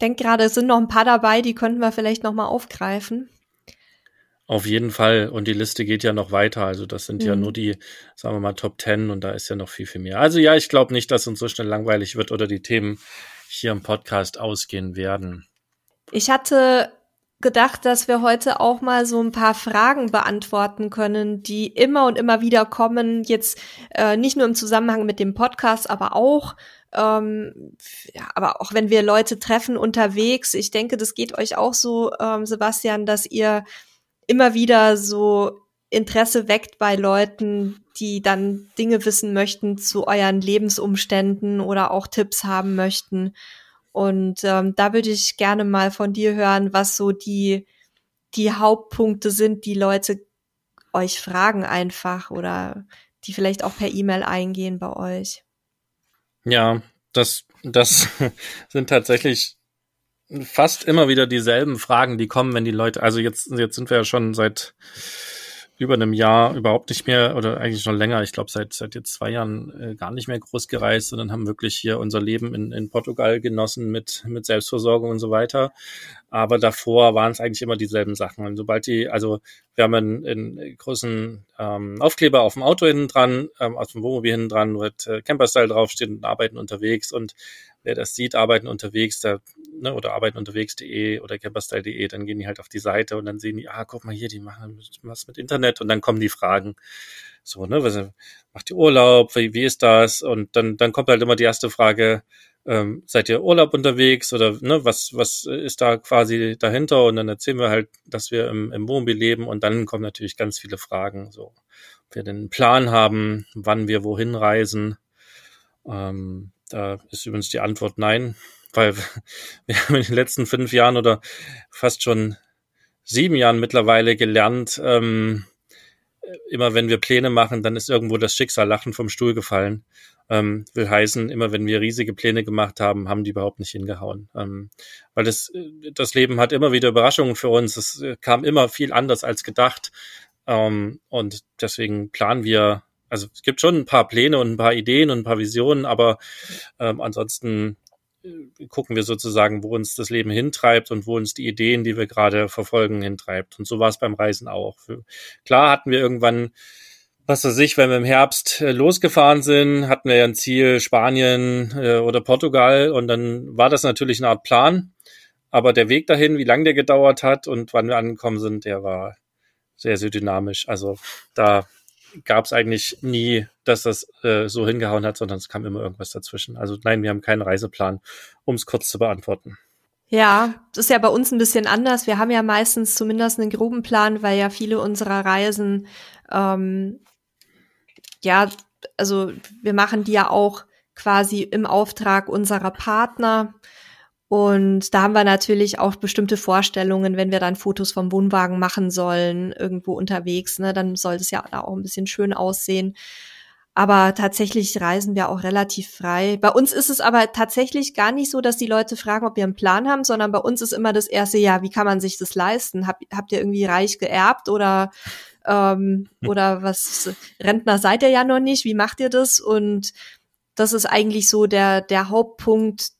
denke gerade, es sind noch ein paar dabei, die könnten wir vielleicht nochmal aufgreifen. Auf jeden Fall. Und die Liste geht ja noch weiter. Also das sind mhm. ja nur die, sagen wir mal, Top Ten und da ist ja noch viel, viel mehr. Also ja, ich glaube nicht, dass uns so schnell langweilig wird oder die Themen hier im Podcast ausgehen werden. Ich hatte gedacht, dass wir heute auch mal so ein paar Fragen beantworten können, die immer und immer wieder kommen. Jetzt äh, nicht nur im Zusammenhang mit dem Podcast, aber auch ähm, ja, aber auch wenn wir Leute treffen unterwegs, ich denke, das geht euch auch so, ähm, Sebastian, dass ihr immer wieder so Interesse weckt bei Leuten, die dann Dinge wissen möchten zu euren Lebensumständen oder auch Tipps haben möchten. Und ähm, da würde ich gerne mal von dir hören, was so die, die Hauptpunkte sind, die Leute euch fragen einfach oder die vielleicht auch per E-Mail eingehen bei euch. Ja, das, das sind tatsächlich fast immer wieder dieselben Fragen, die kommen, wenn die Leute, also jetzt, jetzt sind wir ja schon seit über einem Jahr überhaupt nicht mehr oder eigentlich schon länger, ich glaube seit, seit jetzt zwei Jahren äh, gar nicht mehr groß gereist, sondern haben wirklich hier unser Leben in, in Portugal genossen mit, mit Selbstversorgung und so weiter. Aber davor waren es eigentlich immer dieselben Sachen. Und sobald die, also wir haben einen, einen großen ähm, Aufkleber auf dem Auto hinten dran, ähm, auf dem Wohnmobil hinten dran, wo halt, äh, Camperstyle draufsteht und arbeiten unterwegs. Und wer das sieht, arbeiten unterwegs da, ne, oder arbeitenunterwegs.de oder camperstyle.de, dann gehen die halt auf die Seite und dann sehen die, ah, guck mal hier, die machen was mit Internet und dann kommen die Fragen. So, ne, was macht ihr Urlaub? Wie, wie ist das? Und dann, dann kommt halt immer die erste Frage, ähm, seid ihr Urlaub unterwegs oder ne, was, was ist da quasi dahinter? Und dann erzählen wir halt, dass wir im, im Wohnmobil leben und dann kommen natürlich ganz viele Fragen, so ob wir den Plan haben, wann wir wohin reisen. Ähm, da ist übrigens die Antwort nein, weil wir haben in den letzten fünf Jahren oder fast schon sieben Jahren mittlerweile gelernt, ähm, immer wenn wir Pläne machen, dann ist irgendwo das Schicksal lachend vom Stuhl gefallen. Ähm, will heißen, immer wenn wir riesige Pläne gemacht haben, haben die überhaupt nicht hingehauen. Ähm, weil das, äh, das Leben hat immer wieder Überraschungen für uns. Es äh, kam immer viel anders als gedacht. Ähm, und deswegen planen wir, also es gibt schon ein paar Pläne und ein paar Ideen und ein paar Visionen, aber ähm, ansonsten gucken wir sozusagen, wo uns das Leben hintreibt und wo uns die Ideen, die wir gerade verfolgen, hintreibt. Und so war es beim Reisen auch. Klar hatten wir irgendwann was weiß ich, wenn wir im Herbst äh, losgefahren sind, hatten wir ja ein Ziel Spanien äh, oder Portugal und dann war das natürlich eine Art Plan. Aber der Weg dahin, wie lange der gedauert hat und wann wir angekommen sind, der war sehr, sehr dynamisch. Also da gab es eigentlich nie, dass das äh, so hingehauen hat, sondern es kam immer irgendwas dazwischen. Also nein, wir haben keinen Reiseplan, um es kurz zu beantworten. Ja, das ist ja bei uns ein bisschen anders. Wir haben ja meistens zumindest einen groben Plan, weil ja viele unserer Reisen, ähm, ja, also wir machen die ja auch quasi im Auftrag unserer Partner. Und da haben wir natürlich auch bestimmte Vorstellungen, wenn wir dann Fotos vom Wohnwagen machen sollen, irgendwo unterwegs, ne, dann soll es ja auch ein bisschen schön aussehen. Aber tatsächlich reisen wir auch relativ frei. Bei uns ist es aber tatsächlich gar nicht so, dass die Leute fragen, ob wir einen Plan haben, sondern bei uns ist immer das erste, ja, wie kann man sich das leisten? Hab, habt ihr irgendwie reich geerbt oder, ähm, hm. oder was, Rentner seid ihr ja noch nicht, wie macht ihr das? Und das ist eigentlich so der, der Hauptpunkt,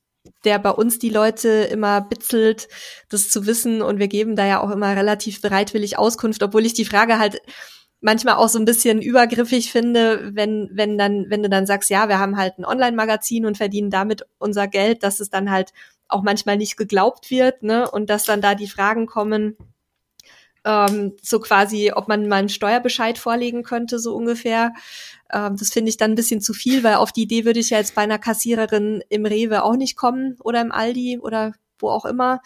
der bei uns die Leute immer bitzelt, das zu wissen. Und wir geben da ja auch immer relativ bereitwillig Auskunft, obwohl ich die Frage halt manchmal auch so ein bisschen übergriffig finde, wenn, wenn dann, wenn du dann sagst, ja, wir haben halt ein Online-Magazin und verdienen damit unser Geld, dass es dann halt auch manchmal nicht geglaubt wird, ne? Und dass dann da die Fragen kommen, ähm, so quasi, ob man mal einen Steuerbescheid vorlegen könnte, so ungefähr. Ähm, das finde ich dann ein bisschen zu viel, weil auf die Idee würde ich ja jetzt bei einer Kassiererin im Rewe auch nicht kommen oder im Aldi oder wo auch immer.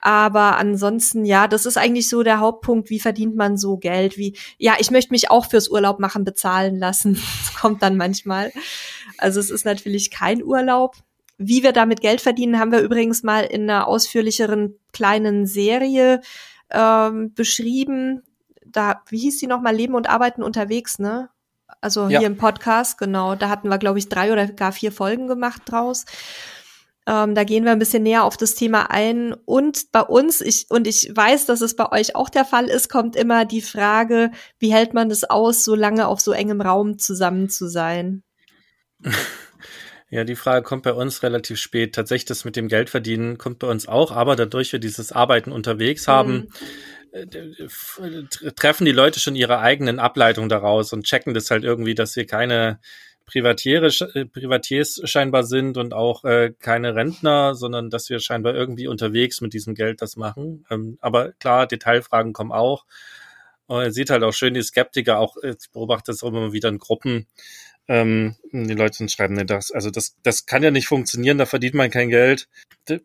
Aber ansonsten, ja, das ist eigentlich so der Hauptpunkt, wie verdient man so Geld? Wie, ja, ich möchte mich auch fürs Urlaub machen bezahlen lassen. Das kommt dann manchmal. Also es ist natürlich kein Urlaub. Wie wir damit Geld verdienen, haben wir übrigens mal in einer ausführlicheren kleinen Serie ähm, beschrieben. Da, wie hieß die nochmal? Leben und Arbeiten unterwegs, ne? Also ja. hier im Podcast, genau. Da hatten wir, glaube ich, drei oder gar vier Folgen gemacht draus. Ähm, da gehen wir ein bisschen näher auf das Thema ein. Und bei uns, ich, und ich weiß, dass es bei euch auch der Fall ist, kommt immer die Frage, wie hält man es aus, so lange auf so engem Raum zusammen zu sein? Ja, die Frage kommt bei uns relativ spät. Tatsächlich, das mit dem Geldverdienen kommt bei uns auch, aber dadurch wir dieses Arbeiten unterwegs haben, mhm. Äh, äh, treffen die Leute schon ihre eigenen Ableitungen daraus und checken das halt irgendwie, dass wir keine Privatiere, äh, Privatiers scheinbar sind und auch äh, keine Rentner, sondern dass wir scheinbar irgendwie unterwegs mit diesem Geld das machen. Ähm, aber klar, Detailfragen kommen auch. Und man sieht halt auch schön die Skeptiker, auch ich beobachte das auch immer wieder in Gruppen, ähm, die Leute dann schreiben, nee, das, also das, das kann ja nicht funktionieren, da verdient man kein Geld.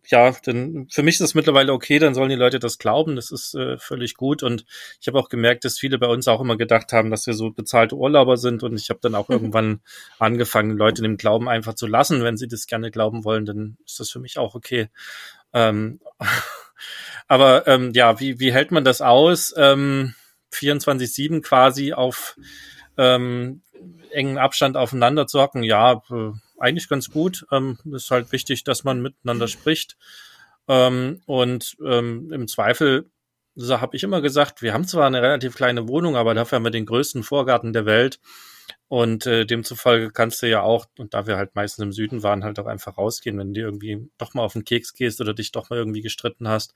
Ja, denn für mich ist es mittlerweile okay, dann sollen die Leute das glauben, das ist äh, völlig gut. Und ich habe auch gemerkt, dass viele bei uns auch immer gedacht haben, dass wir so bezahlte Urlauber sind. Und ich habe dann auch irgendwann angefangen, Leute dem Glauben einfach zu lassen. Wenn sie das gerne glauben wollen, dann ist das für mich auch okay. Ähm, aber ähm, ja, wie, wie hält man das aus? Ähm, 24-7 quasi auf ähm, engen Abstand aufeinander zu hocken, ja, äh, eigentlich ganz gut. Ähm, ist halt wichtig, dass man miteinander spricht. Ähm, und ähm, im Zweifel so habe ich immer gesagt, wir haben zwar eine relativ kleine Wohnung, aber dafür haben wir den größten Vorgarten der Welt. Und äh, demzufolge kannst du ja auch, und da wir halt meistens im Süden waren, halt auch einfach rausgehen, wenn du irgendwie doch mal auf den Keks gehst oder dich doch mal irgendwie gestritten hast.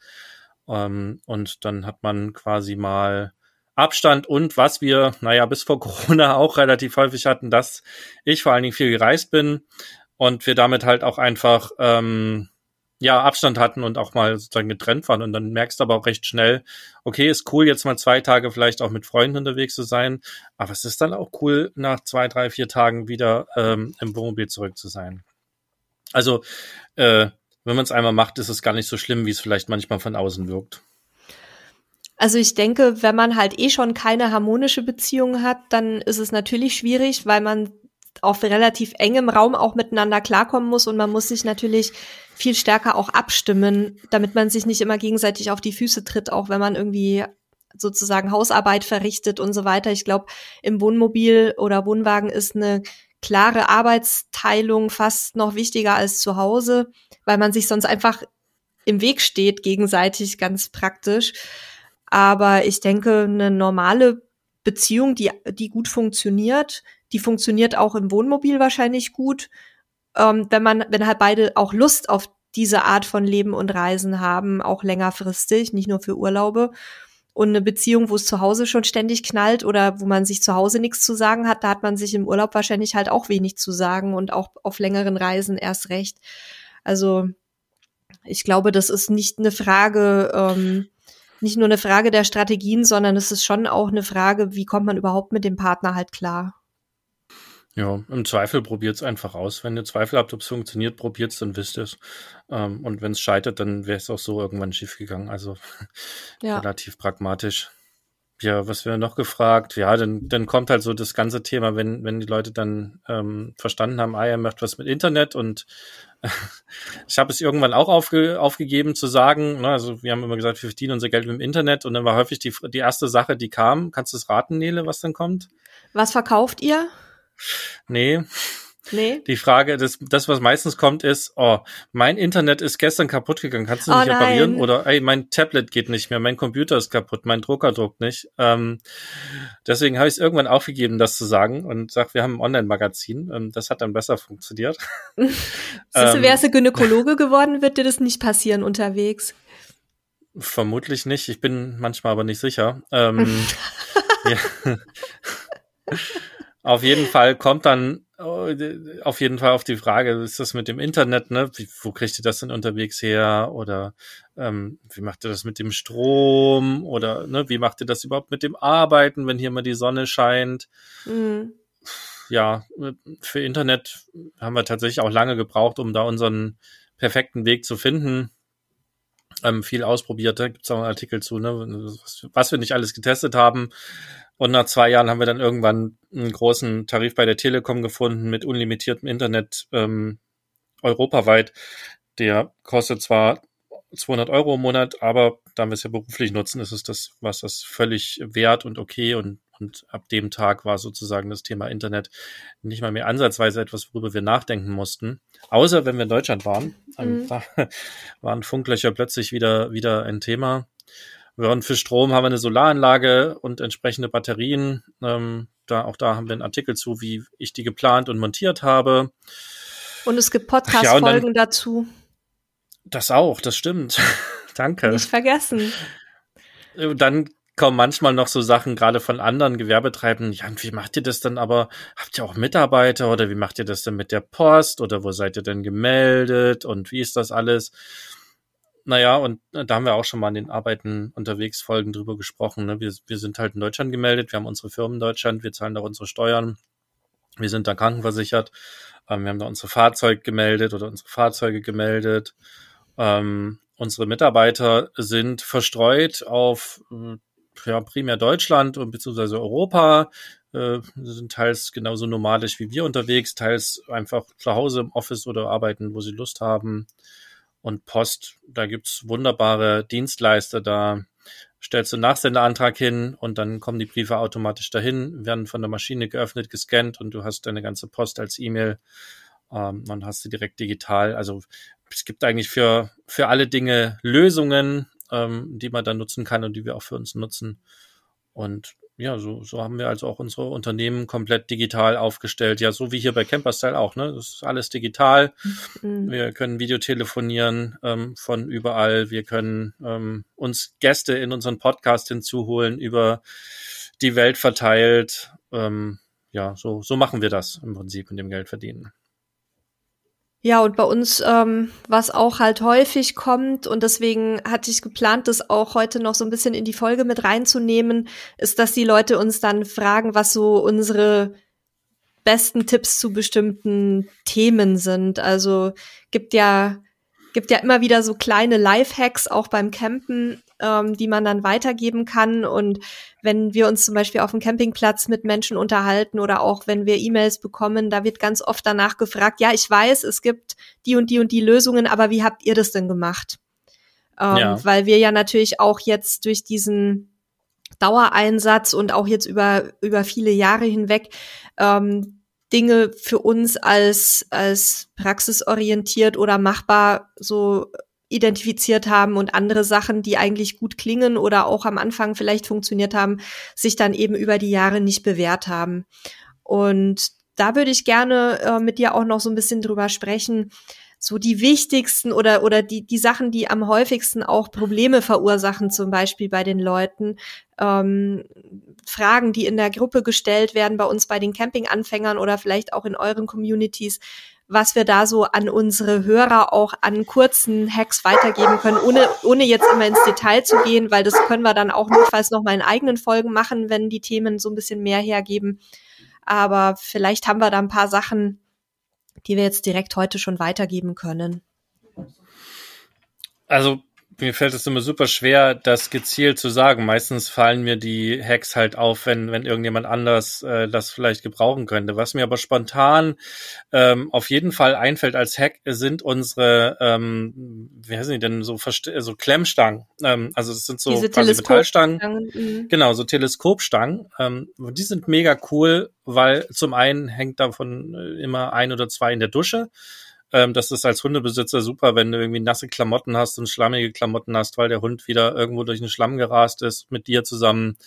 Ähm, und dann hat man quasi mal Abstand und was wir, naja, bis vor Corona auch relativ häufig hatten, dass ich vor allen Dingen viel gereist bin und wir damit halt auch einfach ähm, ja Abstand hatten und auch mal sozusagen getrennt waren. Und dann merkst du aber auch recht schnell, okay, ist cool, jetzt mal zwei Tage vielleicht auch mit Freunden unterwegs zu sein, aber es ist dann auch cool, nach zwei, drei, vier Tagen wieder ähm, im Wohnmobil zurück zu sein. Also, äh, wenn man es einmal macht, ist es gar nicht so schlimm, wie es vielleicht manchmal von außen wirkt. Also ich denke, wenn man halt eh schon keine harmonische Beziehung hat, dann ist es natürlich schwierig, weil man auf relativ engem Raum auch miteinander klarkommen muss und man muss sich natürlich viel stärker auch abstimmen, damit man sich nicht immer gegenseitig auf die Füße tritt, auch wenn man irgendwie sozusagen Hausarbeit verrichtet und so weiter. Ich glaube, im Wohnmobil oder Wohnwagen ist eine klare Arbeitsteilung fast noch wichtiger als zu Hause, weil man sich sonst einfach im Weg steht gegenseitig ganz praktisch. Aber ich denke, eine normale Beziehung, die, die gut funktioniert, die funktioniert auch im Wohnmobil wahrscheinlich gut, ähm, wenn man, wenn halt beide auch Lust auf diese Art von Leben und Reisen haben, auch längerfristig, nicht nur für Urlaube. Und eine Beziehung, wo es zu Hause schon ständig knallt oder wo man sich zu Hause nichts zu sagen hat, da hat man sich im Urlaub wahrscheinlich halt auch wenig zu sagen und auch auf längeren Reisen erst recht. Also ich glaube, das ist nicht eine Frage. Ähm, nicht nur eine Frage der Strategien, sondern es ist schon auch eine Frage, wie kommt man überhaupt mit dem Partner halt klar. Ja, im Zweifel probiert es einfach aus. Wenn ihr Zweifel habt, ob es funktioniert, probiert es, dann wisst ihr es. Ähm, und wenn es scheitert, dann wäre es auch so irgendwann schief gegangen. Also ja. relativ pragmatisch. Ja, was wäre noch gefragt? Ja, dann, dann kommt halt so das ganze Thema, wenn, wenn die Leute dann ähm, verstanden haben, ah, er macht was mit Internet und ich habe es irgendwann auch aufge, aufgegeben zu sagen, ne, also wir haben immer gesagt, wir verdienen unser Geld mit dem Internet und dann war häufig die, die erste Sache, die kam, kannst du es raten, Nele, was dann kommt? Was verkauft ihr? Nee, Nee. Die Frage, das, das, was meistens kommt, ist, oh, mein Internet ist gestern kaputt gegangen, kannst du oh, nicht nein. reparieren? Oder, ey, mein Tablet geht nicht mehr, mein Computer ist kaputt, mein Drucker druckt nicht. Ähm, deswegen habe ich es irgendwann aufgegeben, das zu sagen und sag, wir haben ein Online-Magazin. Ähm, das hat dann besser funktioniert. Siehst du, ähm, wärst du Gynäkologe geworden, wird dir das nicht passieren unterwegs? Vermutlich nicht. Ich bin manchmal aber nicht sicher. Ähm, Auf jeden Fall kommt dann äh, auf jeden Fall auf die Frage, ist das mit dem Internet, ne? Wie, wo kriegt ihr das denn unterwegs her? Oder ähm, wie macht ihr das mit dem Strom? Oder ne, wie macht ihr das überhaupt mit dem Arbeiten, wenn hier mal die Sonne scheint? Mhm. Ja, äh, für Internet haben wir tatsächlich auch lange gebraucht, um da unseren perfekten Weg zu finden ähm, viel ausprobiert. Da gibt es auch einen Artikel zu, ne? was, was wir nicht alles getestet haben. Und nach zwei Jahren haben wir dann irgendwann einen großen Tarif bei der Telekom gefunden mit unlimitiertem Internet ähm, europaweit. Der kostet zwar 200 Euro im Monat, aber da wir es ja beruflich nutzen, ist es das, was das völlig wert und okay und und ab dem Tag war sozusagen das Thema Internet nicht mal mehr ansatzweise etwas, worüber wir nachdenken mussten. Außer wenn wir in Deutschland waren, mhm. da waren Funklöcher plötzlich wieder, wieder ein Thema. Während für Strom haben wir eine Solaranlage und entsprechende Batterien. Ähm, da, auch da haben wir einen Artikel zu, wie ich die geplant und montiert habe. Und es gibt Podcast-Folgen ja, dazu. Das auch, das stimmt. Danke. Nicht vergessen. Äh, dann kommen manchmal noch so Sachen gerade von anderen Gewerbetreibenden, ja, und wie macht ihr das dann aber? Habt ihr auch Mitarbeiter oder wie macht ihr das denn mit der Post oder wo seid ihr denn gemeldet und wie ist das alles? Naja, und äh, da haben wir auch schon mal in den Arbeiten unterwegs Folgen drüber gesprochen. Ne? Wir, wir sind halt in Deutschland gemeldet, wir haben unsere Firmen in Deutschland, wir zahlen da unsere Steuern, wir sind da krankenversichert, ähm, wir haben da unsere Fahrzeug gemeldet oder unsere Fahrzeuge gemeldet. Ähm, unsere Mitarbeiter sind verstreut auf äh, ja, primär Deutschland und beziehungsweise Europa, äh, sind teils genauso nomadisch wie wir unterwegs, teils einfach zu Hause im Office oder arbeiten, wo sie Lust haben. Und Post, da gibt es wunderbare Dienstleister da. Stellst du einen Nachsendeantrag hin und dann kommen die Briefe automatisch dahin, werden von der Maschine geöffnet, gescannt und du hast deine ganze Post als E-Mail ähm, hast sie direkt digital. Also es gibt eigentlich für, für alle Dinge Lösungen ähm, die man dann nutzen kann und die wir auch für uns nutzen. Und ja, so, so haben wir also auch unsere Unternehmen komplett digital aufgestellt. Ja, so wie hier bei Camperstyle auch, ne? Das ist alles digital. Mhm. Wir können Videotelefonieren ähm, von überall. Wir können ähm, uns Gäste in unseren Podcast hinzuholen, über die Welt verteilt. Ähm, ja, so, so machen wir das im Prinzip mit dem Geld verdienen. Ja, und bei uns, ähm, was auch halt häufig kommt, und deswegen hatte ich geplant, das auch heute noch so ein bisschen in die Folge mit reinzunehmen, ist, dass die Leute uns dann fragen, was so unsere besten Tipps zu bestimmten Themen sind. Also gibt ja gibt ja immer wieder so kleine Lifehacks auch beim Campen, ähm, die man dann weitergeben kann. Und wenn wir uns zum Beispiel auf dem Campingplatz mit Menschen unterhalten oder auch wenn wir E-Mails bekommen, da wird ganz oft danach gefragt, ja, ich weiß, es gibt die und die und die Lösungen, aber wie habt ihr das denn gemacht? Ähm, ja. Weil wir ja natürlich auch jetzt durch diesen Dauereinsatz und auch jetzt über, über viele Jahre hinweg ähm, Dinge für uns als, als praxisorientiert oder machbar so identifiziert haben und andere Sachen, die eigentlich gut klingen oder auch am Anfang vielleicht funktioniert haben, sich dann eben über die Jahre nicht bewährt haben. Und da würde ich gerne äh, mit dir auch noch so ein bisschen drüber sprechen, so die wichtigsten oder, oder die, die Sachen, die am häufigsten auch Probleme verursachen, zum Beispiel bei den Leuten. Ähm, Fragen, die in der Gruppe gestellt werden, bei uns bei den Campinganfängern oder vielleicht auch in euren Communities, was wir da so an unsere Hörer auch an kurzen Hacks weitergeben können, ohne, ohne jetzt immer ins Detail zu gehen, weil das können wir dann auch notfalls noch mal in eigenen Folgen machen, wenn die Themen so ein bisschen mehr hergeben. Aber vielleicht haben wir da ein paar Sachen die wir jetzt direkt heute schon weitergeben können? Also mir fällt es immer super schwer, das gezielt zu sagen. Meistens fallen mir die Hacks halt auf, wenn, wenn irgendjemand anders äh, das vielleicht gebrauchen könnte. Was mir aber spontan ähm, auf jeden Fall einfällt als Hack, sind unsere, ähm, wie heißen die denn, so, Verst so Klemmstangen. Ähm, also das sind so Diese quasi Metallstangen. Mhm. Genau, so Teleskopstangen. Ähm, die sind mega cool, weil zum einen hängt davon äh, immer ein oder zwei in der Dusche. Ähm, das ist als Hundebesitzer super, wenn du irgendwie nasse Klamotten hast und schlammige Klamotten hast, weil der Hund wieder irgendwo durch den Schlamm gerast ist mit dir zusammen.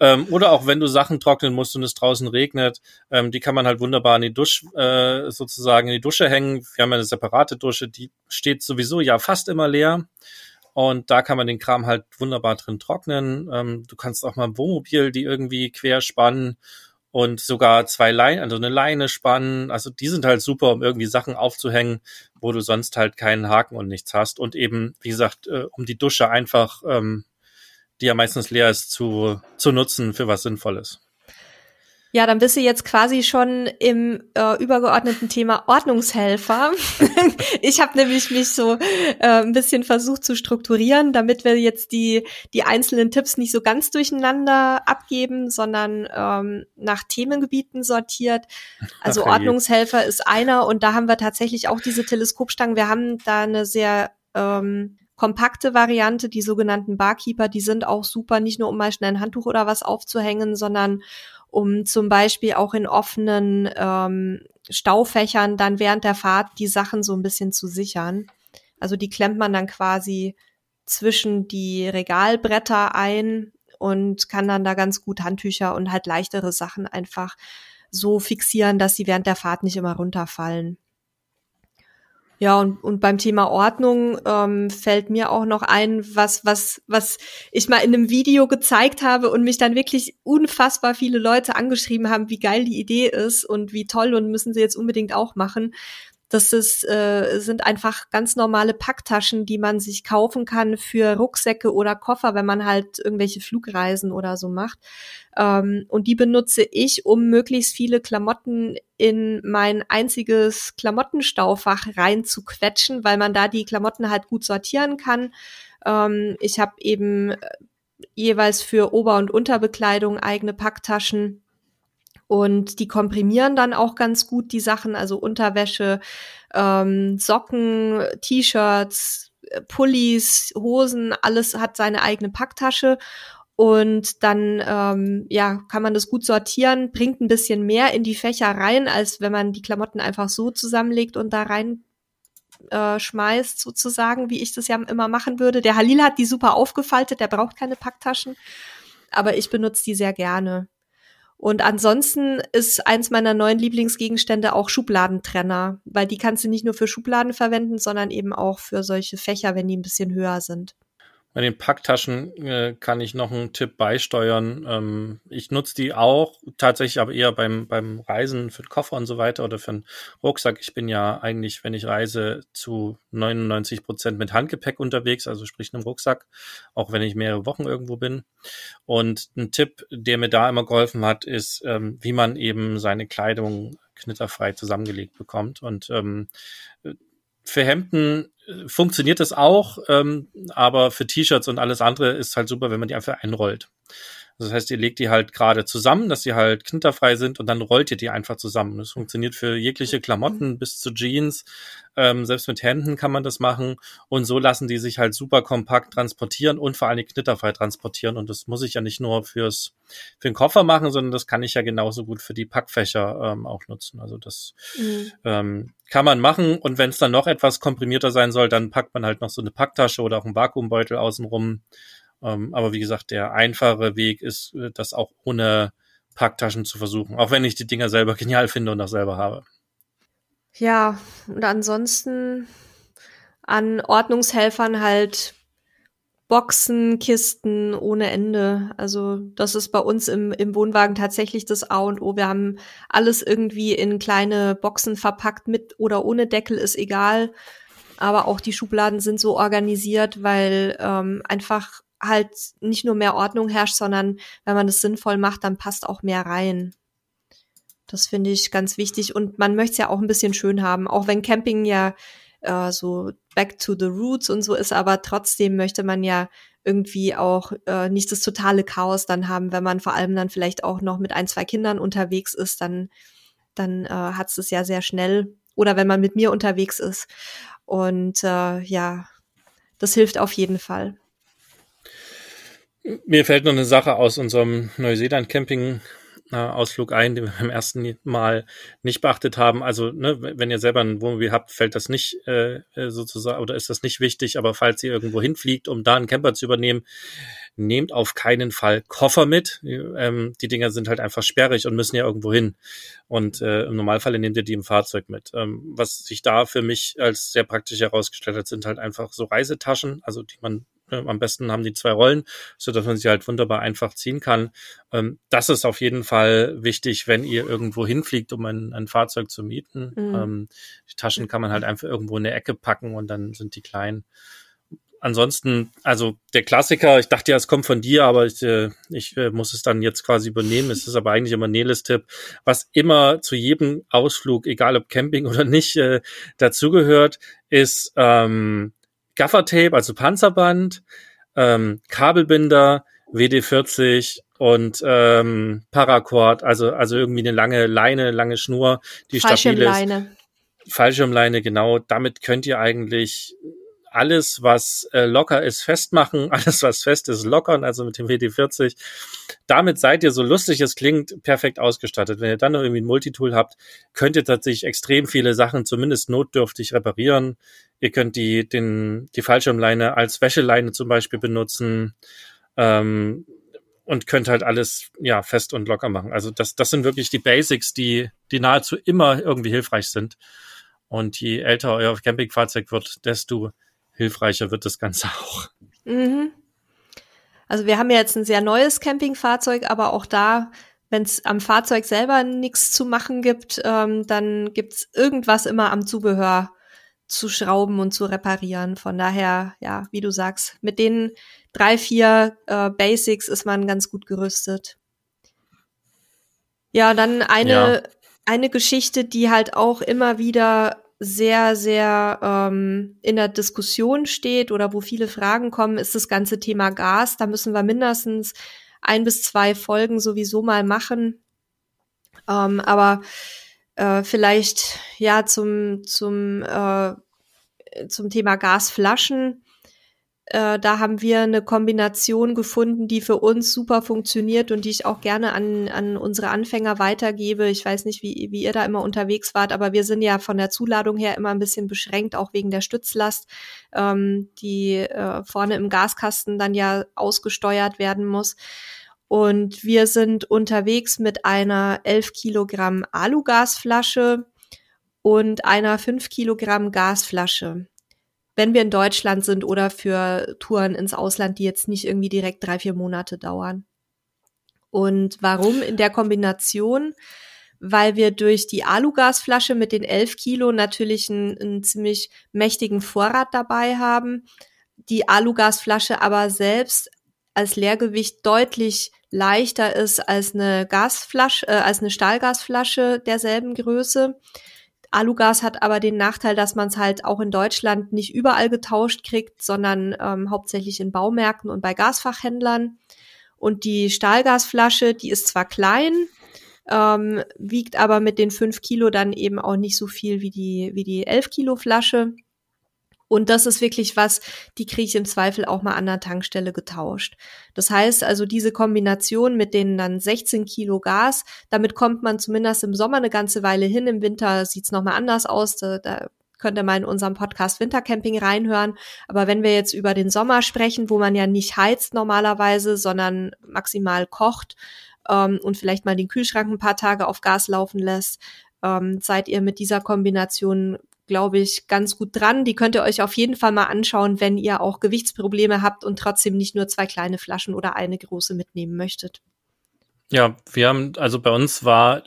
Ähm, oder auch wenn du Sachen trocknen musst und es draußen regnet, ähm, die kann man halt wunderbar in die Dusche äh, sozusagen in die Dusche hängen. Wir haben ja eine separate Dusche, die steht sowieso ja fast immer leer. Und da kann man den Kram halt wunderbar drin trocknen. Ähm, du kannst auch mal ein Wohnmobil die irgendwie querspannen und sogar zwei Leine, also eine Leine spannen. Also die sind halt super, um irgendwie Sachen aufzuhängen, wo du sonst halt keinen Haken und nichts hast. Und eben, wie gesagt, äh, um die Dusche einfach, ähm, die ja meistens leer ist, zu, zu nutzen für was Sinnvolles. Ja, dann bist du jetzt quasi schon im äh, übergeordneten Thema Ordnungshelfer. ich habe nämlich mich so äh, ein bisschen versucht zu strukturieren, damit wir jetzt die, die einzelnen Tipps nicht so ganz durcheinander abgeben, sondern ähm, nach Themengebieten sortiert. Also Ach, Ordnungshelfer ist einer und da haben wir tatsächlich auch diese Teleskopstangen. Wir haben da eine sehr ähm, kompakte Variante, die sogenannten Barkeeper, die sind auch super, nicht nur um mal schnell ein Handtuch oder was aufzuhängen, sondern um zum Beispiel auch in offenen ähm, Staufächern dann während der Fahrt die Sachen so ein bisschen zu sichern. Also die klemmt man dann quasi zwischen die Regalbretter ein und kann dann da ganz gut Handtücher und halt leichtere Sachen einfach so fixieren, dass sie während der Fahrt nicht immer runterfallen. Ja, und, und beim Thema Ordnung ähm, fällt mir auch noch ein, was, was, was ich mal in einem Video gezeigt habe und mich dann wirklich unfassbar viele Leute angeschrieben haben, wie geil die Idee ist und wie toll und müssen sie jetzt unbedingt auch machen. Das ist, äh, sind einfach ganz normale Packtaschen, die man sich kaufen kann für Rucksäcke oder Koffer, wenn man halt irgendwelche Flugreisen oder so macht. Ähm, und die benutze ich, um möglichst viele Klamotten in mein einziges Klamottenstaufach reinzuquetschen, weil man da die Klamotten halt gut sortieren kann. Ähm, ich habe eben äh, jeweils für Ober- und Unterbekleidung eigene Packtaschen und die komprimieren dann auch ganz gut die Sachen, also Unterwäsche, ähm, Socken, T-Shirts, äh, Pullis, Hosen, alles hat seine eigene Packtasche. Und dann ähm, ja, kann man das gut sortieren, bringt ein bisschen mehr in die Fächer rein, als wenn man die Klamotten einfach so zusammenlegt und da rein äh, schmeißt, sozusagen, wie ich das ja immer machen würde. Der Halil hat die super aufgefaltet, der braucht keine Packtaschen, aber ich benutze die sehr gerne. Und ansonsten ist eins meiner neuen Lieblingsgegenstände auch Schubladentrenner, weil die kannst du nicht nur für Schubladen verwenden, sondern eben auch für solche Fächer, wenn die ein bisschen höher sind. Bei den Packtaschen äh, kann ich noch einen Tipp beisteuern. Ähm, ich nutze die auch tatsächlich aber eher beim, beim Reisen für den Koffer und so weiter oder für den Rucksack. Ich bin ja eigentlich, wenn ich reise, zu 99 Prozent mit Handgepäck unterwegs, also sprich einem Rucksack, auch wenn ich mehrere Wochen irgendwo bin. Und ein Tipp, der mir da immer geholfen hat, ist, ähm, wie man eben seine Kleidung knitterfrei zusammengelegt bekommt. Und ähm, für Hemden äh, funktioniert das auch, ähm, aber für T-Shirts und alles andere ist halt super, wenn man die einfach einrollt das heißt, ihr legt die halt gerade zusammen, dass sie halt knitterfrei sind und dann rollt ihr die einfach zusammen. Das funktioniert für jegliche Klamotten bis zu Jeans. Ähm, selbst mit Händen kann man das machen. Und so lassen die sich halt super kompakt transportieren und vor allen Dingen knitterfrei transportieren. Und das muss ich ja nicht nur fürs, für den Koffer machen, sondern das kann ich ja genauso gut für die Packfächer ähm, auch nutzen. Also das mhm. ähm, kann man machen. Und wenn es dann noch etwas komprimierter sein soll, dann packt man halt noch so eine Packtasche oder auch einen Vakuumbeutel außenrum ähm, aber wie gesagt, der einfache Weg ist, äh, das auch ohne Packtaschen zu versuchen, auch wenn ich die Dinger selber genial finde und auch selber habe. Ja, und ansonsten an Ordnungshelfern halt Boxen, Kisten ohne Ende. Also das ist bei uns im, im Wohnwagen tatsächlich das A und O. Wir haben alles irgendwie in kleine Boxen verpackt, mit oder ohne Deckel ist egal. Aber auch die Schubladen sind so organisiert, weil ähm, einfach halt nicht nur mehr Ordnung herrscht, sondern wenn man es sinnvoll macht, dann passt auch mehr rein. Das finde ich ganz wichtig und man möchte es ja auch ein bisschen schön haben, auch wenn Camping ja äh, so back to the roots und so ist, aber trotzdem möchte man ja irgendwie auch äh, nicht das totale Chaos dann haben, wenn man vor allem dann vielleicht auch noch mit ein, zwei Kindern unterwegs ist, dann, dann äh, hat es ja sehr schnell oder wenn man mit mir unterwegs ist. Und äh, ja, das hilft auf jeden Fall. Mir fällt noch eine Sache aus unserem Neuseeland-Camping-Ausflug äh, ein, den wir beim ersten Mal nicht beachtet haben. Also, ne, wenn ihr selber ein Wohnmobil habt, fällt das nicht äh, äh, sozusagen oder ist das nicht wichtig. Aber falls ihr irgendwo hinfliegt, um da einen Camper zu übernehmen, nehmt auf keinen Fall Koffer mit. Ähm, die Dinger sind halt einfach sperrig und müssen ja irgendwo hin. Und äh, im Normalfall nehmt ihr die im Fahrzeug mit. Ähm, was sich da für mich als sehr praktisch herausgestellt hat, sind halt einfach so Reisetaschen, also die man am besten haben die zwei Rollen, so dass man sie halt wunderbar einfach ziehen kann. Ähm, das ist auf jeden Fall wichtig, wenn ihr irgendwo hinfliegt, um ein, ein Fahrzeug zu mieten. Mhm. Ähm, die Taschen kann man halt einfach irgendwo in der Ecke packen und dann sind die klein. Ansonsten, also der Klassiker, ich dachte ja, es kommt von dir, aber ich, äh, ich äh, muss es dann jetzt quasi übernehmen. Es ist aber eigentlich immer Neles Tipp, was immer zu jedem Ausflug, egal ob Camping oder nicht, äh, dazugehört, ist ähm, Gaffertape, also Panzerband, ähm, Kabelbinder, WD40 und ähm, Paracord, also, also irgendwie eine lange Leine, lange Schnur, die stabil ist. Fallschirmleine. Fallschirmleine, genau. Damit könnt ihr eigentlich alles, was äh, locker ist, festmachen, alles, was fest ist, lockern, also mit dem WD40. Damit seid ihr, so lustig es klingt, perfekt ausgestattet. Wenn ihr dann noch irgendwie ein Multitool habt, könnt ihr tatsächlich extrem viele Sachen zumindest notdürftig reparieren. Ihr könnt die, den, die Fallschirmleine als Wäscheleine zum Beispiel benutzen. Ähm, und könnt halt alles ja fest und locker machen. Also das, das sind wirklich die Basics, die, die nahezu immer irgendwie hilfreich sind. Und je älter euer Campingfahrzeug wird, desto hilfreicher wird das Ganze auch. Mhm. Also wir haben ja jetzt ein sehr neues Campingfahrzeug, aber auch da, wenn es am Fahrzeug selber nichts zu machen gibt, ähm, dann gibt's irgendwas immer am Zubehör zu schrauben und zu reparieren. Von daher, ja, wie du sagst, mit den drei, vier äh, Basics ist man ganz gut gerüstet. Ja, dann eine, ja. eine Geschichte, die halt auch immer wieder sehr, sehr ähm, in der Diskussion steht oder wo viele Fragen kommen, ist das ganze Thema Gas. Da müssen wir mindestens ein bis zwei Folgen sowieso mal machen. Ähm, aber äh, vielleicht ja zum, zum, äh, zum Thema Gasflaschen äh, da haben wir eine Kombination gefunden, die für uns super funktioniert und die ich auch gerne an, an unsere Anfänger weitergebe. Ich weiß nicht, wie, wie ihr da immer unterwegs wart, aber wir sind ja von der Zuladung her immer ein bisschen beschränkt, auch wegen der Stützlast, ähm, die äh, vorne im Gaskasten dann ja ausgesteuert werden muss. Und wir sind unterwegs mit einer 11 Kilogramm Alugasflasche und einer 5 Kilogramm Gasflasche wenn wir in Deutschland sind oder für Touren ins Ausland, die jetzt nicht irgendwie direkt drei, vier Monate dauern. Und warum in der Kombination? Weil wir durch die Alugasflasche mit den 11 Kilo natürlich einen, einen ziemlich mächtigen Vorrat dabei haben, die Alugasflasche aber selbst als Leergewicht deutlich leichter ist als eine Gasflasche, äh, als eine Stahlgasflasche derselben Größe. Alugas hat aber den Nachteil, dass man es halt auch in Deutschland nicht überall getauscht kriegt, sondern ähm, hauptsächlich in Baumärkten und bei Gasfachhändlern. Und die Stahlgasflasche, die ist zwar klein, ähm, wiegt aber mit den fünf Kilo dann eben auch nicht so viel wie die, wie die elf Kilo Flasche. Und das ist wirklich was, die kriege ich im Zweifel auch mal an der Tankstelle getauscht. Das heißt also, diese Kombination mit denen dann 16 Kilo Gas, damit kommt man zumindest im Sommer eine ganze Weile hin. Im Winter sieht's es nochmal anders aus. Da, da könnt ihr mal in unserem Podcast Wintercamping reinhören. Aber wenn wir jetzt über den Sommer sprechen, wo man ja nicht heizt normalerweise, sondern maximal kocht ähm, und vielleicht mal den Kühlschrank ein paar Tage auf Gas laufen lässt, ähm, seid ihr mit dieser Kombination glaube ich, ganz gut dran. Die könnt ihr euch auf jeden Fall mal anschauen, wenn ihr auch Gewichtsprobleme habt und trotzdem nicht nur zwei kleine Flaschen oder eine große mitnehmen möchtet. Ja, wir haben, also bei uns war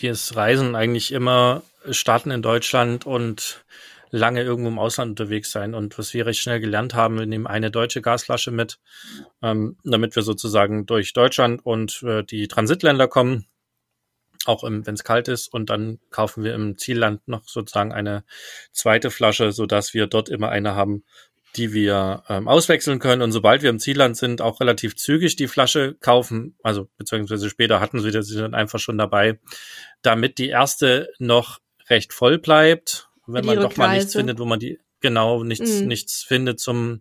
das Reisen eigentlich immer starten in Deutschland und lange irgendwo im Ausland unterwegs sein. Und was wir recht schnell gelernt haben, wir nehmen eine deutsche Gasflasche mit, ähm, damit wir sozusagen durch Deutschland und äh, die Transitländer kommen auch wenn es kalt ist. Und dann kaufen wir im Zielland noch sozusagen eine zweite Flasche, sodass wir dort immer eine haben, die wir ähm, auswechseln können. Und sobald wir im Zielland sind, auch relativ zügig die Flasche kaufen. Also beziehungsweise später hatten wir sie dann einfach schon dabei, damit die erste noch recht voll bleibt. Wenn die man doch mal nichts findet, wo man die genau nichts, mm. nichts findet zum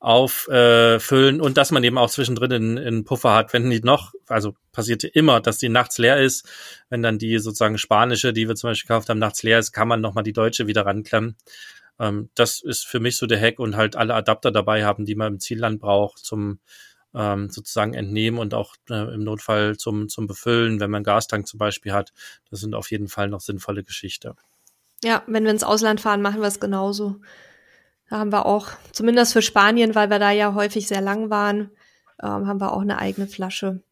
auffüllen äh, und dass man eben auch zwischendrin einen Puffer hat, wenn die noch, also passierte immer, dass die nachts leer ist. Wenn dann die sozusagen spanische, die wir zum Beispiel gekauft haben, nachts leer ist, kann man nochmal die deutsche wieder ranklemmen. Ähm, das ist für mich so der Hack und halt alle Adapter dabei haben, die man im Zielland braucht zum ähm, sozusagen entnehmen und auch äh, im Notfall zum, zum Befüllen, wenn man einen Gastank zum Beispiel hat. Das sind auf jeden Fall noch sinnvolle Geschichte. Ja, wenn wir ins Ausland fahren, machen wir es genauso. Da haben wir auch, zumindest für Spanien, weil wir da ja häufig sehr lang waren, ähm, haben wir auch eine eigene Flasche.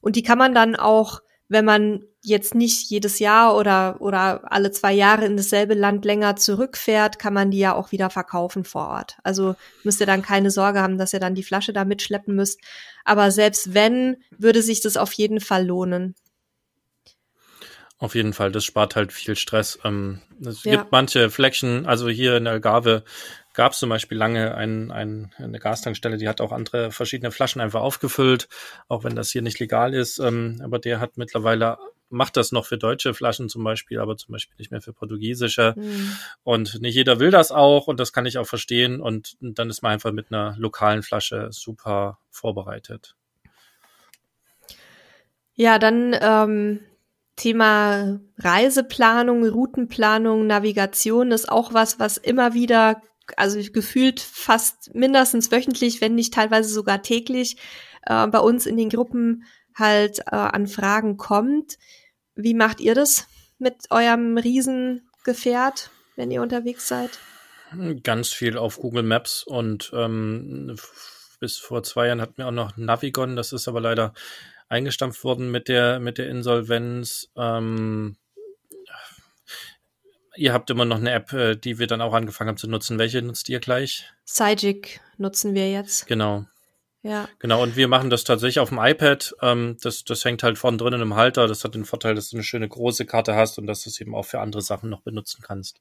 Und die kann man dann auch, wenn man jetzt nicht jedes Jahr oder, oder alle zwei Jahre in dasselbe Land länger zurückfährt, kann man die ja auch wieder verkaufen vor Ort. Also müsst ihr dann keine Sorge haben, dass ihr dann die Flasche da mitschleppen müsst. Aber selbst wenn, würde sich das auf jeden Fall lohnen. Auf jeden Fall, das spart halt viel Stress. Ähm, es ja. gibt manche Flächen, also hier in Algarve gab es zum Beispiel lange ein, ein, eine Gastankstelle, die hat auch andere verschiedene Flaschen einfach aufgefüllt, auch wenn das hier nicht legal ist. Ähm, aber der hat mittlerweile macht das noch für deutsche Flaschen zum Beispiel, aber zum Beispiel nicht mehr für portugiesische. Mhm. Und nicht jeder will das auch und das kann ich auch verstehen. Und dann ist man einfach mit einer lokalen Flasche super vorbereitet. Ja, dann ähm, Thema Reiseplanung, Routenplanung, Navigation ist auch was, was immer wieder also gefühlt fast mindestens wöchentlich, wenn nicht teilweise sogar täglich, äh, bei uns in den Gruppen halt äh, an Fragen kommt. Wie macht ihr das mit eurem Riesengefährt, wenn ihr unterwegs seid? Ganz viel auf Google Maps und ähm, bis vor zwei Jahren hatten wir auch noch Navigon, das ist aber leider eingestampft worden mit der, mit der Insolvenz. Ähm, ihr habt immer noch eine App, äh, die wir dann auch angefangen haben zu nutzen. Welche nutzt ihr gleich? Sajic nutzen wir jetzt. Genau. Ja. Genau, und wir machen das tatsächlich auf dem iPad. Ähm, das, das hängt halt vorne drinnen im Halter. Das hat den Vorteil, dass du eine schöne große Karte hast und dass du es eben auch für andere Sachen noch benutzen kannst.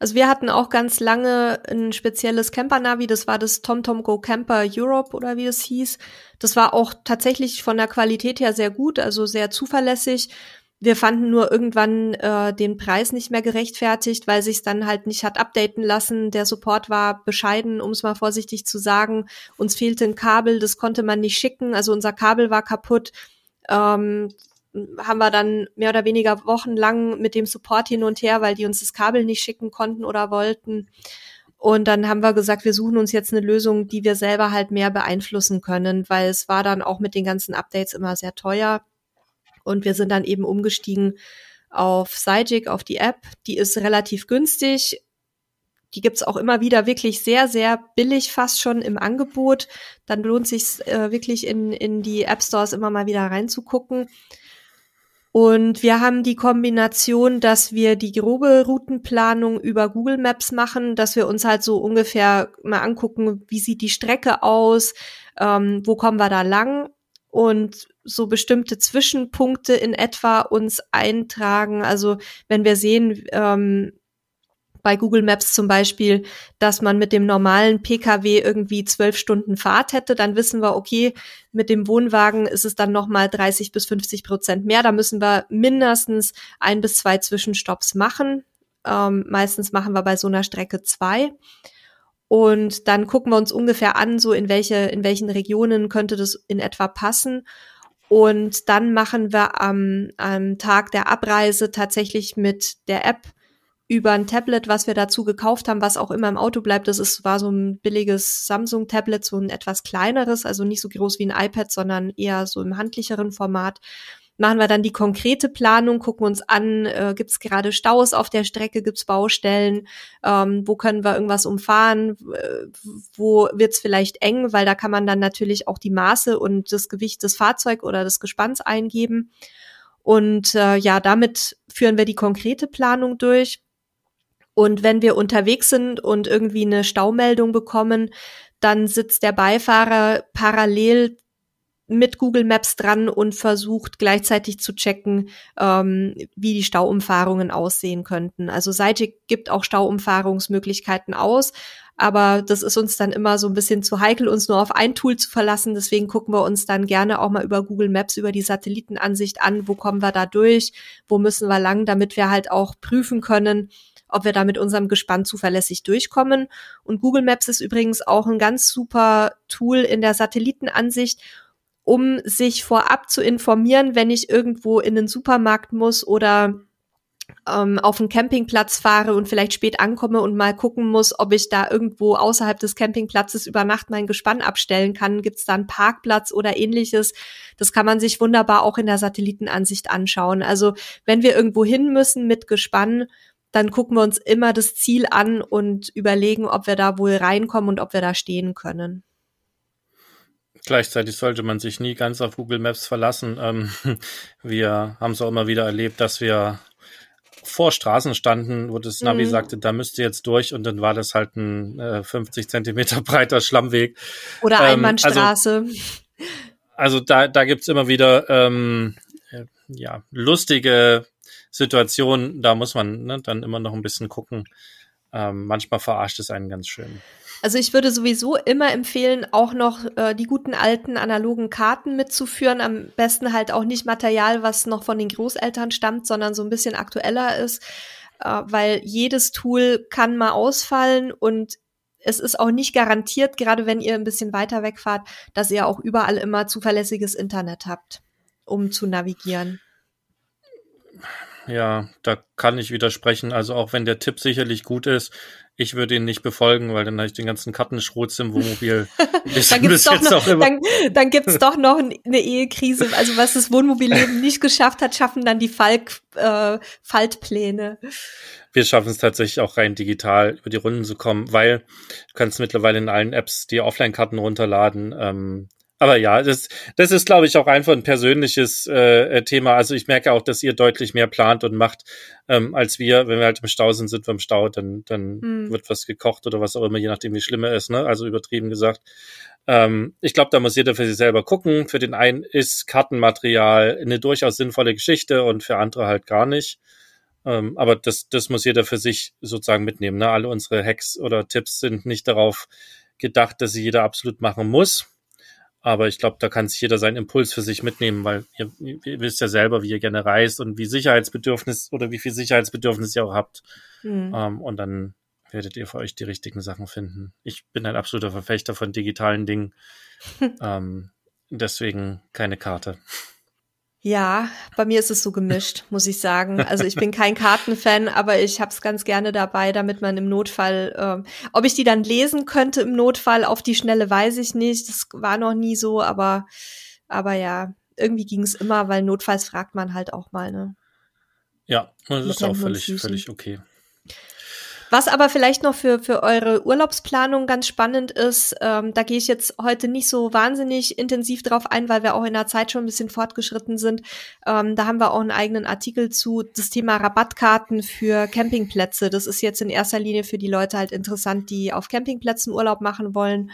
Also wir hatten auch ganz lange ein spezielles Camper-Navi, das war das TomTom Go Camper Europe oder wie es hieß. Das war auch tatsächlich von der Qualität her sehr gut, also sehr zuverlässig wir fanden nur irgendwann äh, den Preis nicht mehr gerechtfertigt, weil sich's dann halt nicht hat updaten lassen. Der Support war bescheiden, um es mal vorsichtig zu sagen. Uns fehlte ein Kabel, das konnte man nicht schicken. Also unser Kabel war kaputt. Ähm, haben wir dann mehr oder weniger wochenlang mit dem Support hin und her, weil die uns das Kabel nicht schicken konnten oder wollten. Und dann haben wir gesagt, wir suchen uns jetzt eine Lösung, die wir selber halt mehr beeinflussen können, weil es war dann auch mit den ganzen Updates immer sehr teuer. Und wir sind dann eben umgestiegen auf Sygic, auf die App. Die ist relativ günstig. Die gibt's auch immer wieder wirklich sehr, sehr billig fast schon im Angebot. Dann lohnt sich äh, wirklich in, in die App Stores immer mal wieder reinzugucken. Und wir haben die Kombination, dass wir die grobe Routenplanung über Google Maps machen, dass wir uns halt so ungefähr mal angucken, wie sieht die Strecke aus, ähm, wo kommen wir da lang und so bestimmte Zwischenpunkte in etwa uns eintragen. Also wenn wir sehen, ähm, bei Google Maps zum Beispiel, dass man mit dem normalen Pkw irgendwie zwölf Stunden Fahrt hätte, dann wissen wir, okay, mit dem Wohnwagen ist es dann nochmal 30 bis 50 Prozent mehr. Da müssen wir mindestens ein bis zwei Zwischenstopps machen. Ähm, meistens machen wir bei so einer Strecke zwei. Und dann gucken wir uns ungefähr an, so in welche, in welchen Regionen könnte das in etwa passen. Und dann machen wir am, am Tag der Abreise tatsächlich mit der App über ein Tablet, was wir dazu gekauft haben, was auch immer im Auto bleibt. Das ist, war so ein billiges Samsung-Tablet, so ein etwas kleineres, also nicht so groß wie ein iPad, sondern eher so im handlicheren Format machen wir dann die konkrete Planung, gucken uns an, äh, gibt es gerade Staus auf der Strecke, gibt es Baustellen, ähm, wo können wir irgendwas umfahren, wo wird es vielleicht eng, weil da kann man dann natürlich auch die Maße und das Gewicht des Fahrzeugs oder des Gespanns eingeben. Und äh, ja, damit führen wir die konkrete Planung durch. Und wenn wir unterwegs sind und irgendwie eine Staumeldung bekommen, dann sitzt der Beifahrer parallel mit Google Maps dran und versucht gleichzeitig zu checken, ähm, wie die Stauumfahrungen aussehen könnten. Also Seite gibt auch Stauumfahrungsmöglichkeiten aus, aber das ist uns dann immer so ein bisschen zu heikel, uns nur auf ein Tool zu verlassen. Deswegen gucken wir uns dann gerne auch mal über Google Maps, über die Satellitenansicht an, wo kommen wir da durch, wo müssen wir lang, damit wir halt auch prüfen können, ob wir da mit unserem Gespann zuverlässig durchkommen. Und Google Maps ist übrigens auch ein ganz super Tool in der Satellitenansicht um sich vorab zu informieren, wenn ich irgendwo in den Supermarkt muss oder ähm, auf einen Campingplatz fahre und vielleicht spät ankomme und mal gucken muss, ob ich da irgendwo außerhalb des Campingplatzes über Nacht mein Gespann abstellen kann. Gibt es da einen Parkplatz oder ähnliches? Das kann man sich wunderbar auch in der Satellitenansicht anschauen. Also wenn wir irgendwo hin müssen mit Gespann, dann gucken wir uns immer das Ziel an und überlegen, ob wir da wohl reinkommen und ob wir da stehen können. Gleichzeitig sollte man sich nie ganz auf Google Maps verlassen. Ähm, wir haben es auch immer wieder erlebt, dass wir vor Straßen standen, wo das Navi mhm. sagte, da müsst ihr jetzt durch und dann war das halt ein äh, 50 Zentimeter breiter Schlammweg. Oder ähm, Einbahnstraße. Also, also, da, da gibt's immer wieder ähm, äh, ja, lustige Situationen, da muss man ne, dann immer noch ein bisschen gucken. Ähm, manchmal verarscht es einen ganz schön. Also ich würde sowieso immer empfehlen, auch noch äh, die guten alten analogen Karten mitzuführen. Am besten halt auch nicht Material, was noch von den Großeltern stammt, sondern so ein bisschen aktueller ist, äh, weil jedes Tool kann mal ausfallen und es ist auch nicht garantiert, gerade wenn ihr ein bisschen weiter wegfahrt, dass ihr auch überall immer zuverlässiges Internet habt, um zu navigieren ja, da kann ich widersprechen. Also auch wenn der Tipp sicherlich gut ist, ich würde ihn nicht befolgen, weil dann habe ich den ganzen Kartenschrotz im Wohnmobil. dann gibt's doch dann, dann doch noch eine Ehekrise. Also was das Wohnmobilleben nicht geschafft hat, schaffen dann die Falk, äh, Faltpläne. Wir schaffen es tatsächlich auch rein digital über die Runden zu kommen, weil du kannst mittlerweile in allen Apps die Offline-Karten runterladen. Ähm, aber ja, das, das ist, glaube ich, auch einfach ein persönliches äh, äh, Thema. Also ich merke auch, dass ihr deutlich mehr plant und macht ähm, als wir. Wenn wir halt im Stau sind, sind wir im Stau, dann, dann hm. wird was gekocht oder was auch immer, je nachdem, wie schlimm er ist. Ne? Also übertrieben gesagt. Ähm, ich glaube, da muss jeder für sich selber gucken. Für den einen ist Kartenmaterial eine durchaus sinnvolle Geschichte und für andere halt gar nicht. Ähm, aber das, das muss jeder für sich sozusagen mitnehmen. Ne? Alle unsere Hacks oder Tipps sind nicht darauf gedacht, dass sie jeder absolut machen muss aber ich glaube, da kann sich jeder seinen Impuls für sich mitnehmen, weil ihr, ihr, wisst ja selber, wie ihr gerne reist und wie Sicherheitsbedürfnis oder wie viel Sicherheitsbedürfnis ihr auch habt. Mhm. Ähm, und dann werdet ihr für euch die richtigen Sachen finden. Ich bin ein absoluter Verfechter von digitalen Dingen. ähm, deswegen keine Karte. Ja, bei mir ist es so gemischt, muss ich sagen. Also ich bin kein Kartenfan, aber ich hab's ganz gerne dabei, damit man im Notfall, äh, ob ich die dann lesen könnte im Notfall auf die Schnelle, weiß ich nicht. Das war noch nie so, aber, aber ja, irgendwie ging's immer, weil notfalls fragt man halt auch mal, ne? Ja, das Mit ist auch völlig, völlig okay. Was aber vielleicht noch für, für eure Urlaubsplanung ganz spannend ist, ähm, da gehe ich jetzt heute nicht so wahnsinnig intensiv drauf ein, weil wir auch in der Zeit schon ein bisschen fortgeschritten sind. Ähm, da haben wir auch einen eigenen Artikel zu, das Thema Rabattkarten für Campingplätze. Das ist jetzt in erster Linie für die Leute halt interessant, die auf Campingplätzen Urlaub machen wollen.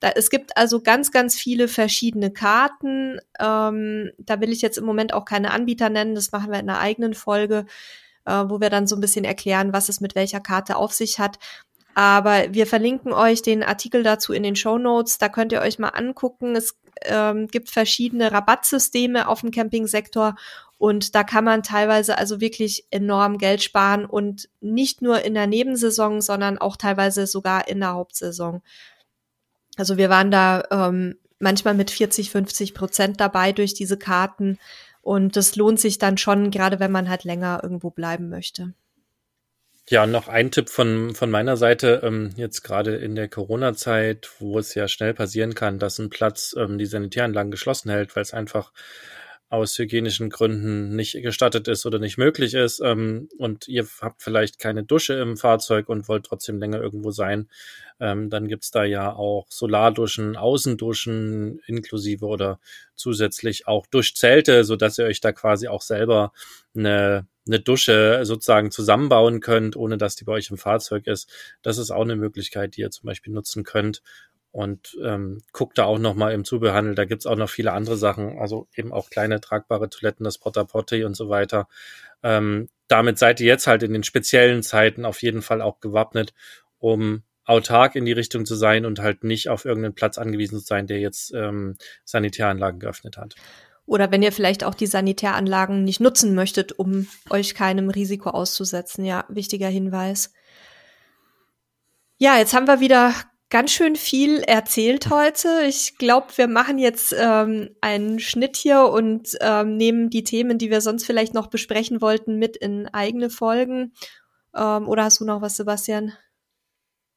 Da, es gibt also ganz, ganz viele verschiedene Karten. Ähm, da will ich jetzt im Moment auch keine Anbieter nennen, das machen wir in einer eigenen Folge äh, wo wir dann so ein bisschen erklären, was es mit welcher Karte auf sich hat. Aber wir verlinken euch den Artikel dazu in den Show Notes. Da könnt ihr euch mal angucken. Es ähm, gibt verschiedene Rabattsysteme auf dem Campingsektor und da kann man teilweise also wirklich enorm Geld sparen und nicht nur in der Nebensaison, sondern auch teilweise sogar in der Hauptsaison. Also wir waren da ähm, manchmal mit 40, 50 Prozent dabei durch diese Karten. Und das lohnt sich dann schon, gerade wenn man halt länger irgendwo bleiben möchte. Ja, noch ein Tipp von, von meiner Seite, ähm, jetzt gerade in der Corona-Zeit, wo es ja schnell passieren kann, dass ein Platz ähm, die Sanitäranlagen geschlossen hält, weil es einfach aus hygienischen Gründen nicht gestattet ist oder nicht möglich ist ähm, und ihr habt vielleicht keine Dusche im Fahrzeug und wollt trotzdem länger irgendwo sein, ähm, dann gibt's da ja auch Solarduschen, Außenduschen inklusive oder zusätzlich auch Duschzelte, sodass ihr euch da quasi auch selber eine, eine Dusche sozusagen zusammenbauen könnt, ohne dass die bei euch im Fahrzeug ist. Das ist auch eine Möglichkeit, die ihr zum Beispiel nutzen könnt, und ähm, guck da auch nochmal im Zubehandel. da gibt es auch noch viele andere Sachen, also eben auch kleine tragbare Toiletten, das Potter Potty und so weiter. Ähm, damit seid ihr jetzt halt in den speziellen Zeiten auf jeden Fall auch gewappnet, um autark in die Richtung zu sein und halt nicht auf irgendeinen Platz angewiesen zu sein, der jetzt ähm, Sanitäranlagen geöffnet hat. Oder wenn ihr vielleicht auch die Sanitäranlagen nicht nutzen möchtet, um euch keinem Risiko auszusetzen. Ja, wichtiger Hinweis. Ja, jetzt haben wir wieder ganz schön viel erzählt heute. Ich glaube, wir machen jetzt ähm, einen Schnitt hier und ähm, nehmen die Themen, die wir sonst vielleicht noch besprechen wollten, mit in eigene Folgen. Ähm, oder hast du noch was, Sebastian?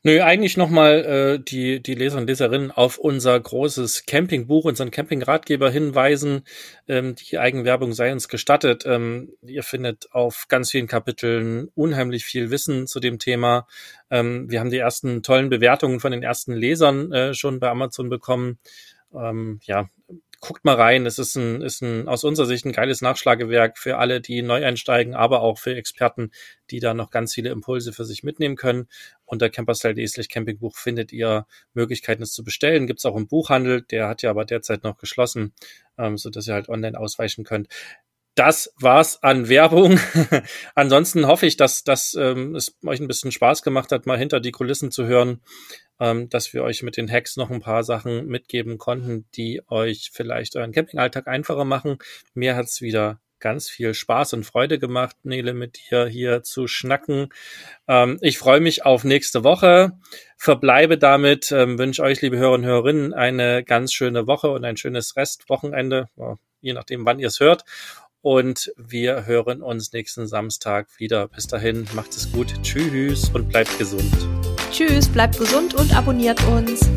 Nö, eigentlich nochmal äh, die, die Leser und Leserinnen auf unser großes Campingbuch, unseren Campingratgeber hinweisen. Ähm, die Eigenwerbung sei uns gestattet. Ähm, ihr findet auf ganz vielen Kapiteln unheimlich viel Wissen zu dem Thema. Ähm, wir haben die ersten tollen Bewertungen von den ersten Lesern äh, schon bei Amazon bekommen. Ähm, ja, guckt mal rein. Es ist ein, ist ein aus unserer Sicht ein geiles Nachschlagewerk für alle, die neu einsteigen, aber auch für Experten, die da noch ganz viele Impulse für sich mitnehmen können. Unter Camperstyle.de slash Campingbuch findet ihr Möglichkeiten, es zu bestellen. Gibt es auch im Buchhandel, der hat ja aber derzeit noch geschlossen, ähm, sodass ihr halt online ausweichen könnt. Das war's an Werbung. Ansonsten hoffe ich, dass, dass ähm, es euch ein bisschen Spaß gemacht hat, mal hinter die Kulissen zu hören, ähm, dass wir euch mit den Hacks noch ein paar Sachen mitgeben konnten, die euch vielleicht euren Campingalltag einfacher machen. Mir hat's wieder ganz viel Spaß und Freude gemacht, Nele, mit dir hier zu schnacken. Ähm, ich freue mich auf nächste Woche. Verbleibe damit, ähm, wünsche euch, liebe Hörer und Hörerinnen, eine ganz schöne Woche und ein schönes Restwochenende, je nachdem, wann ihr es hört. Und wir hören uns nächsten Samstag wieder. Bis dahin, macht es gut. Tschüss und bleibt gesund. Tschüss, bleibt gesund und abonniert uns.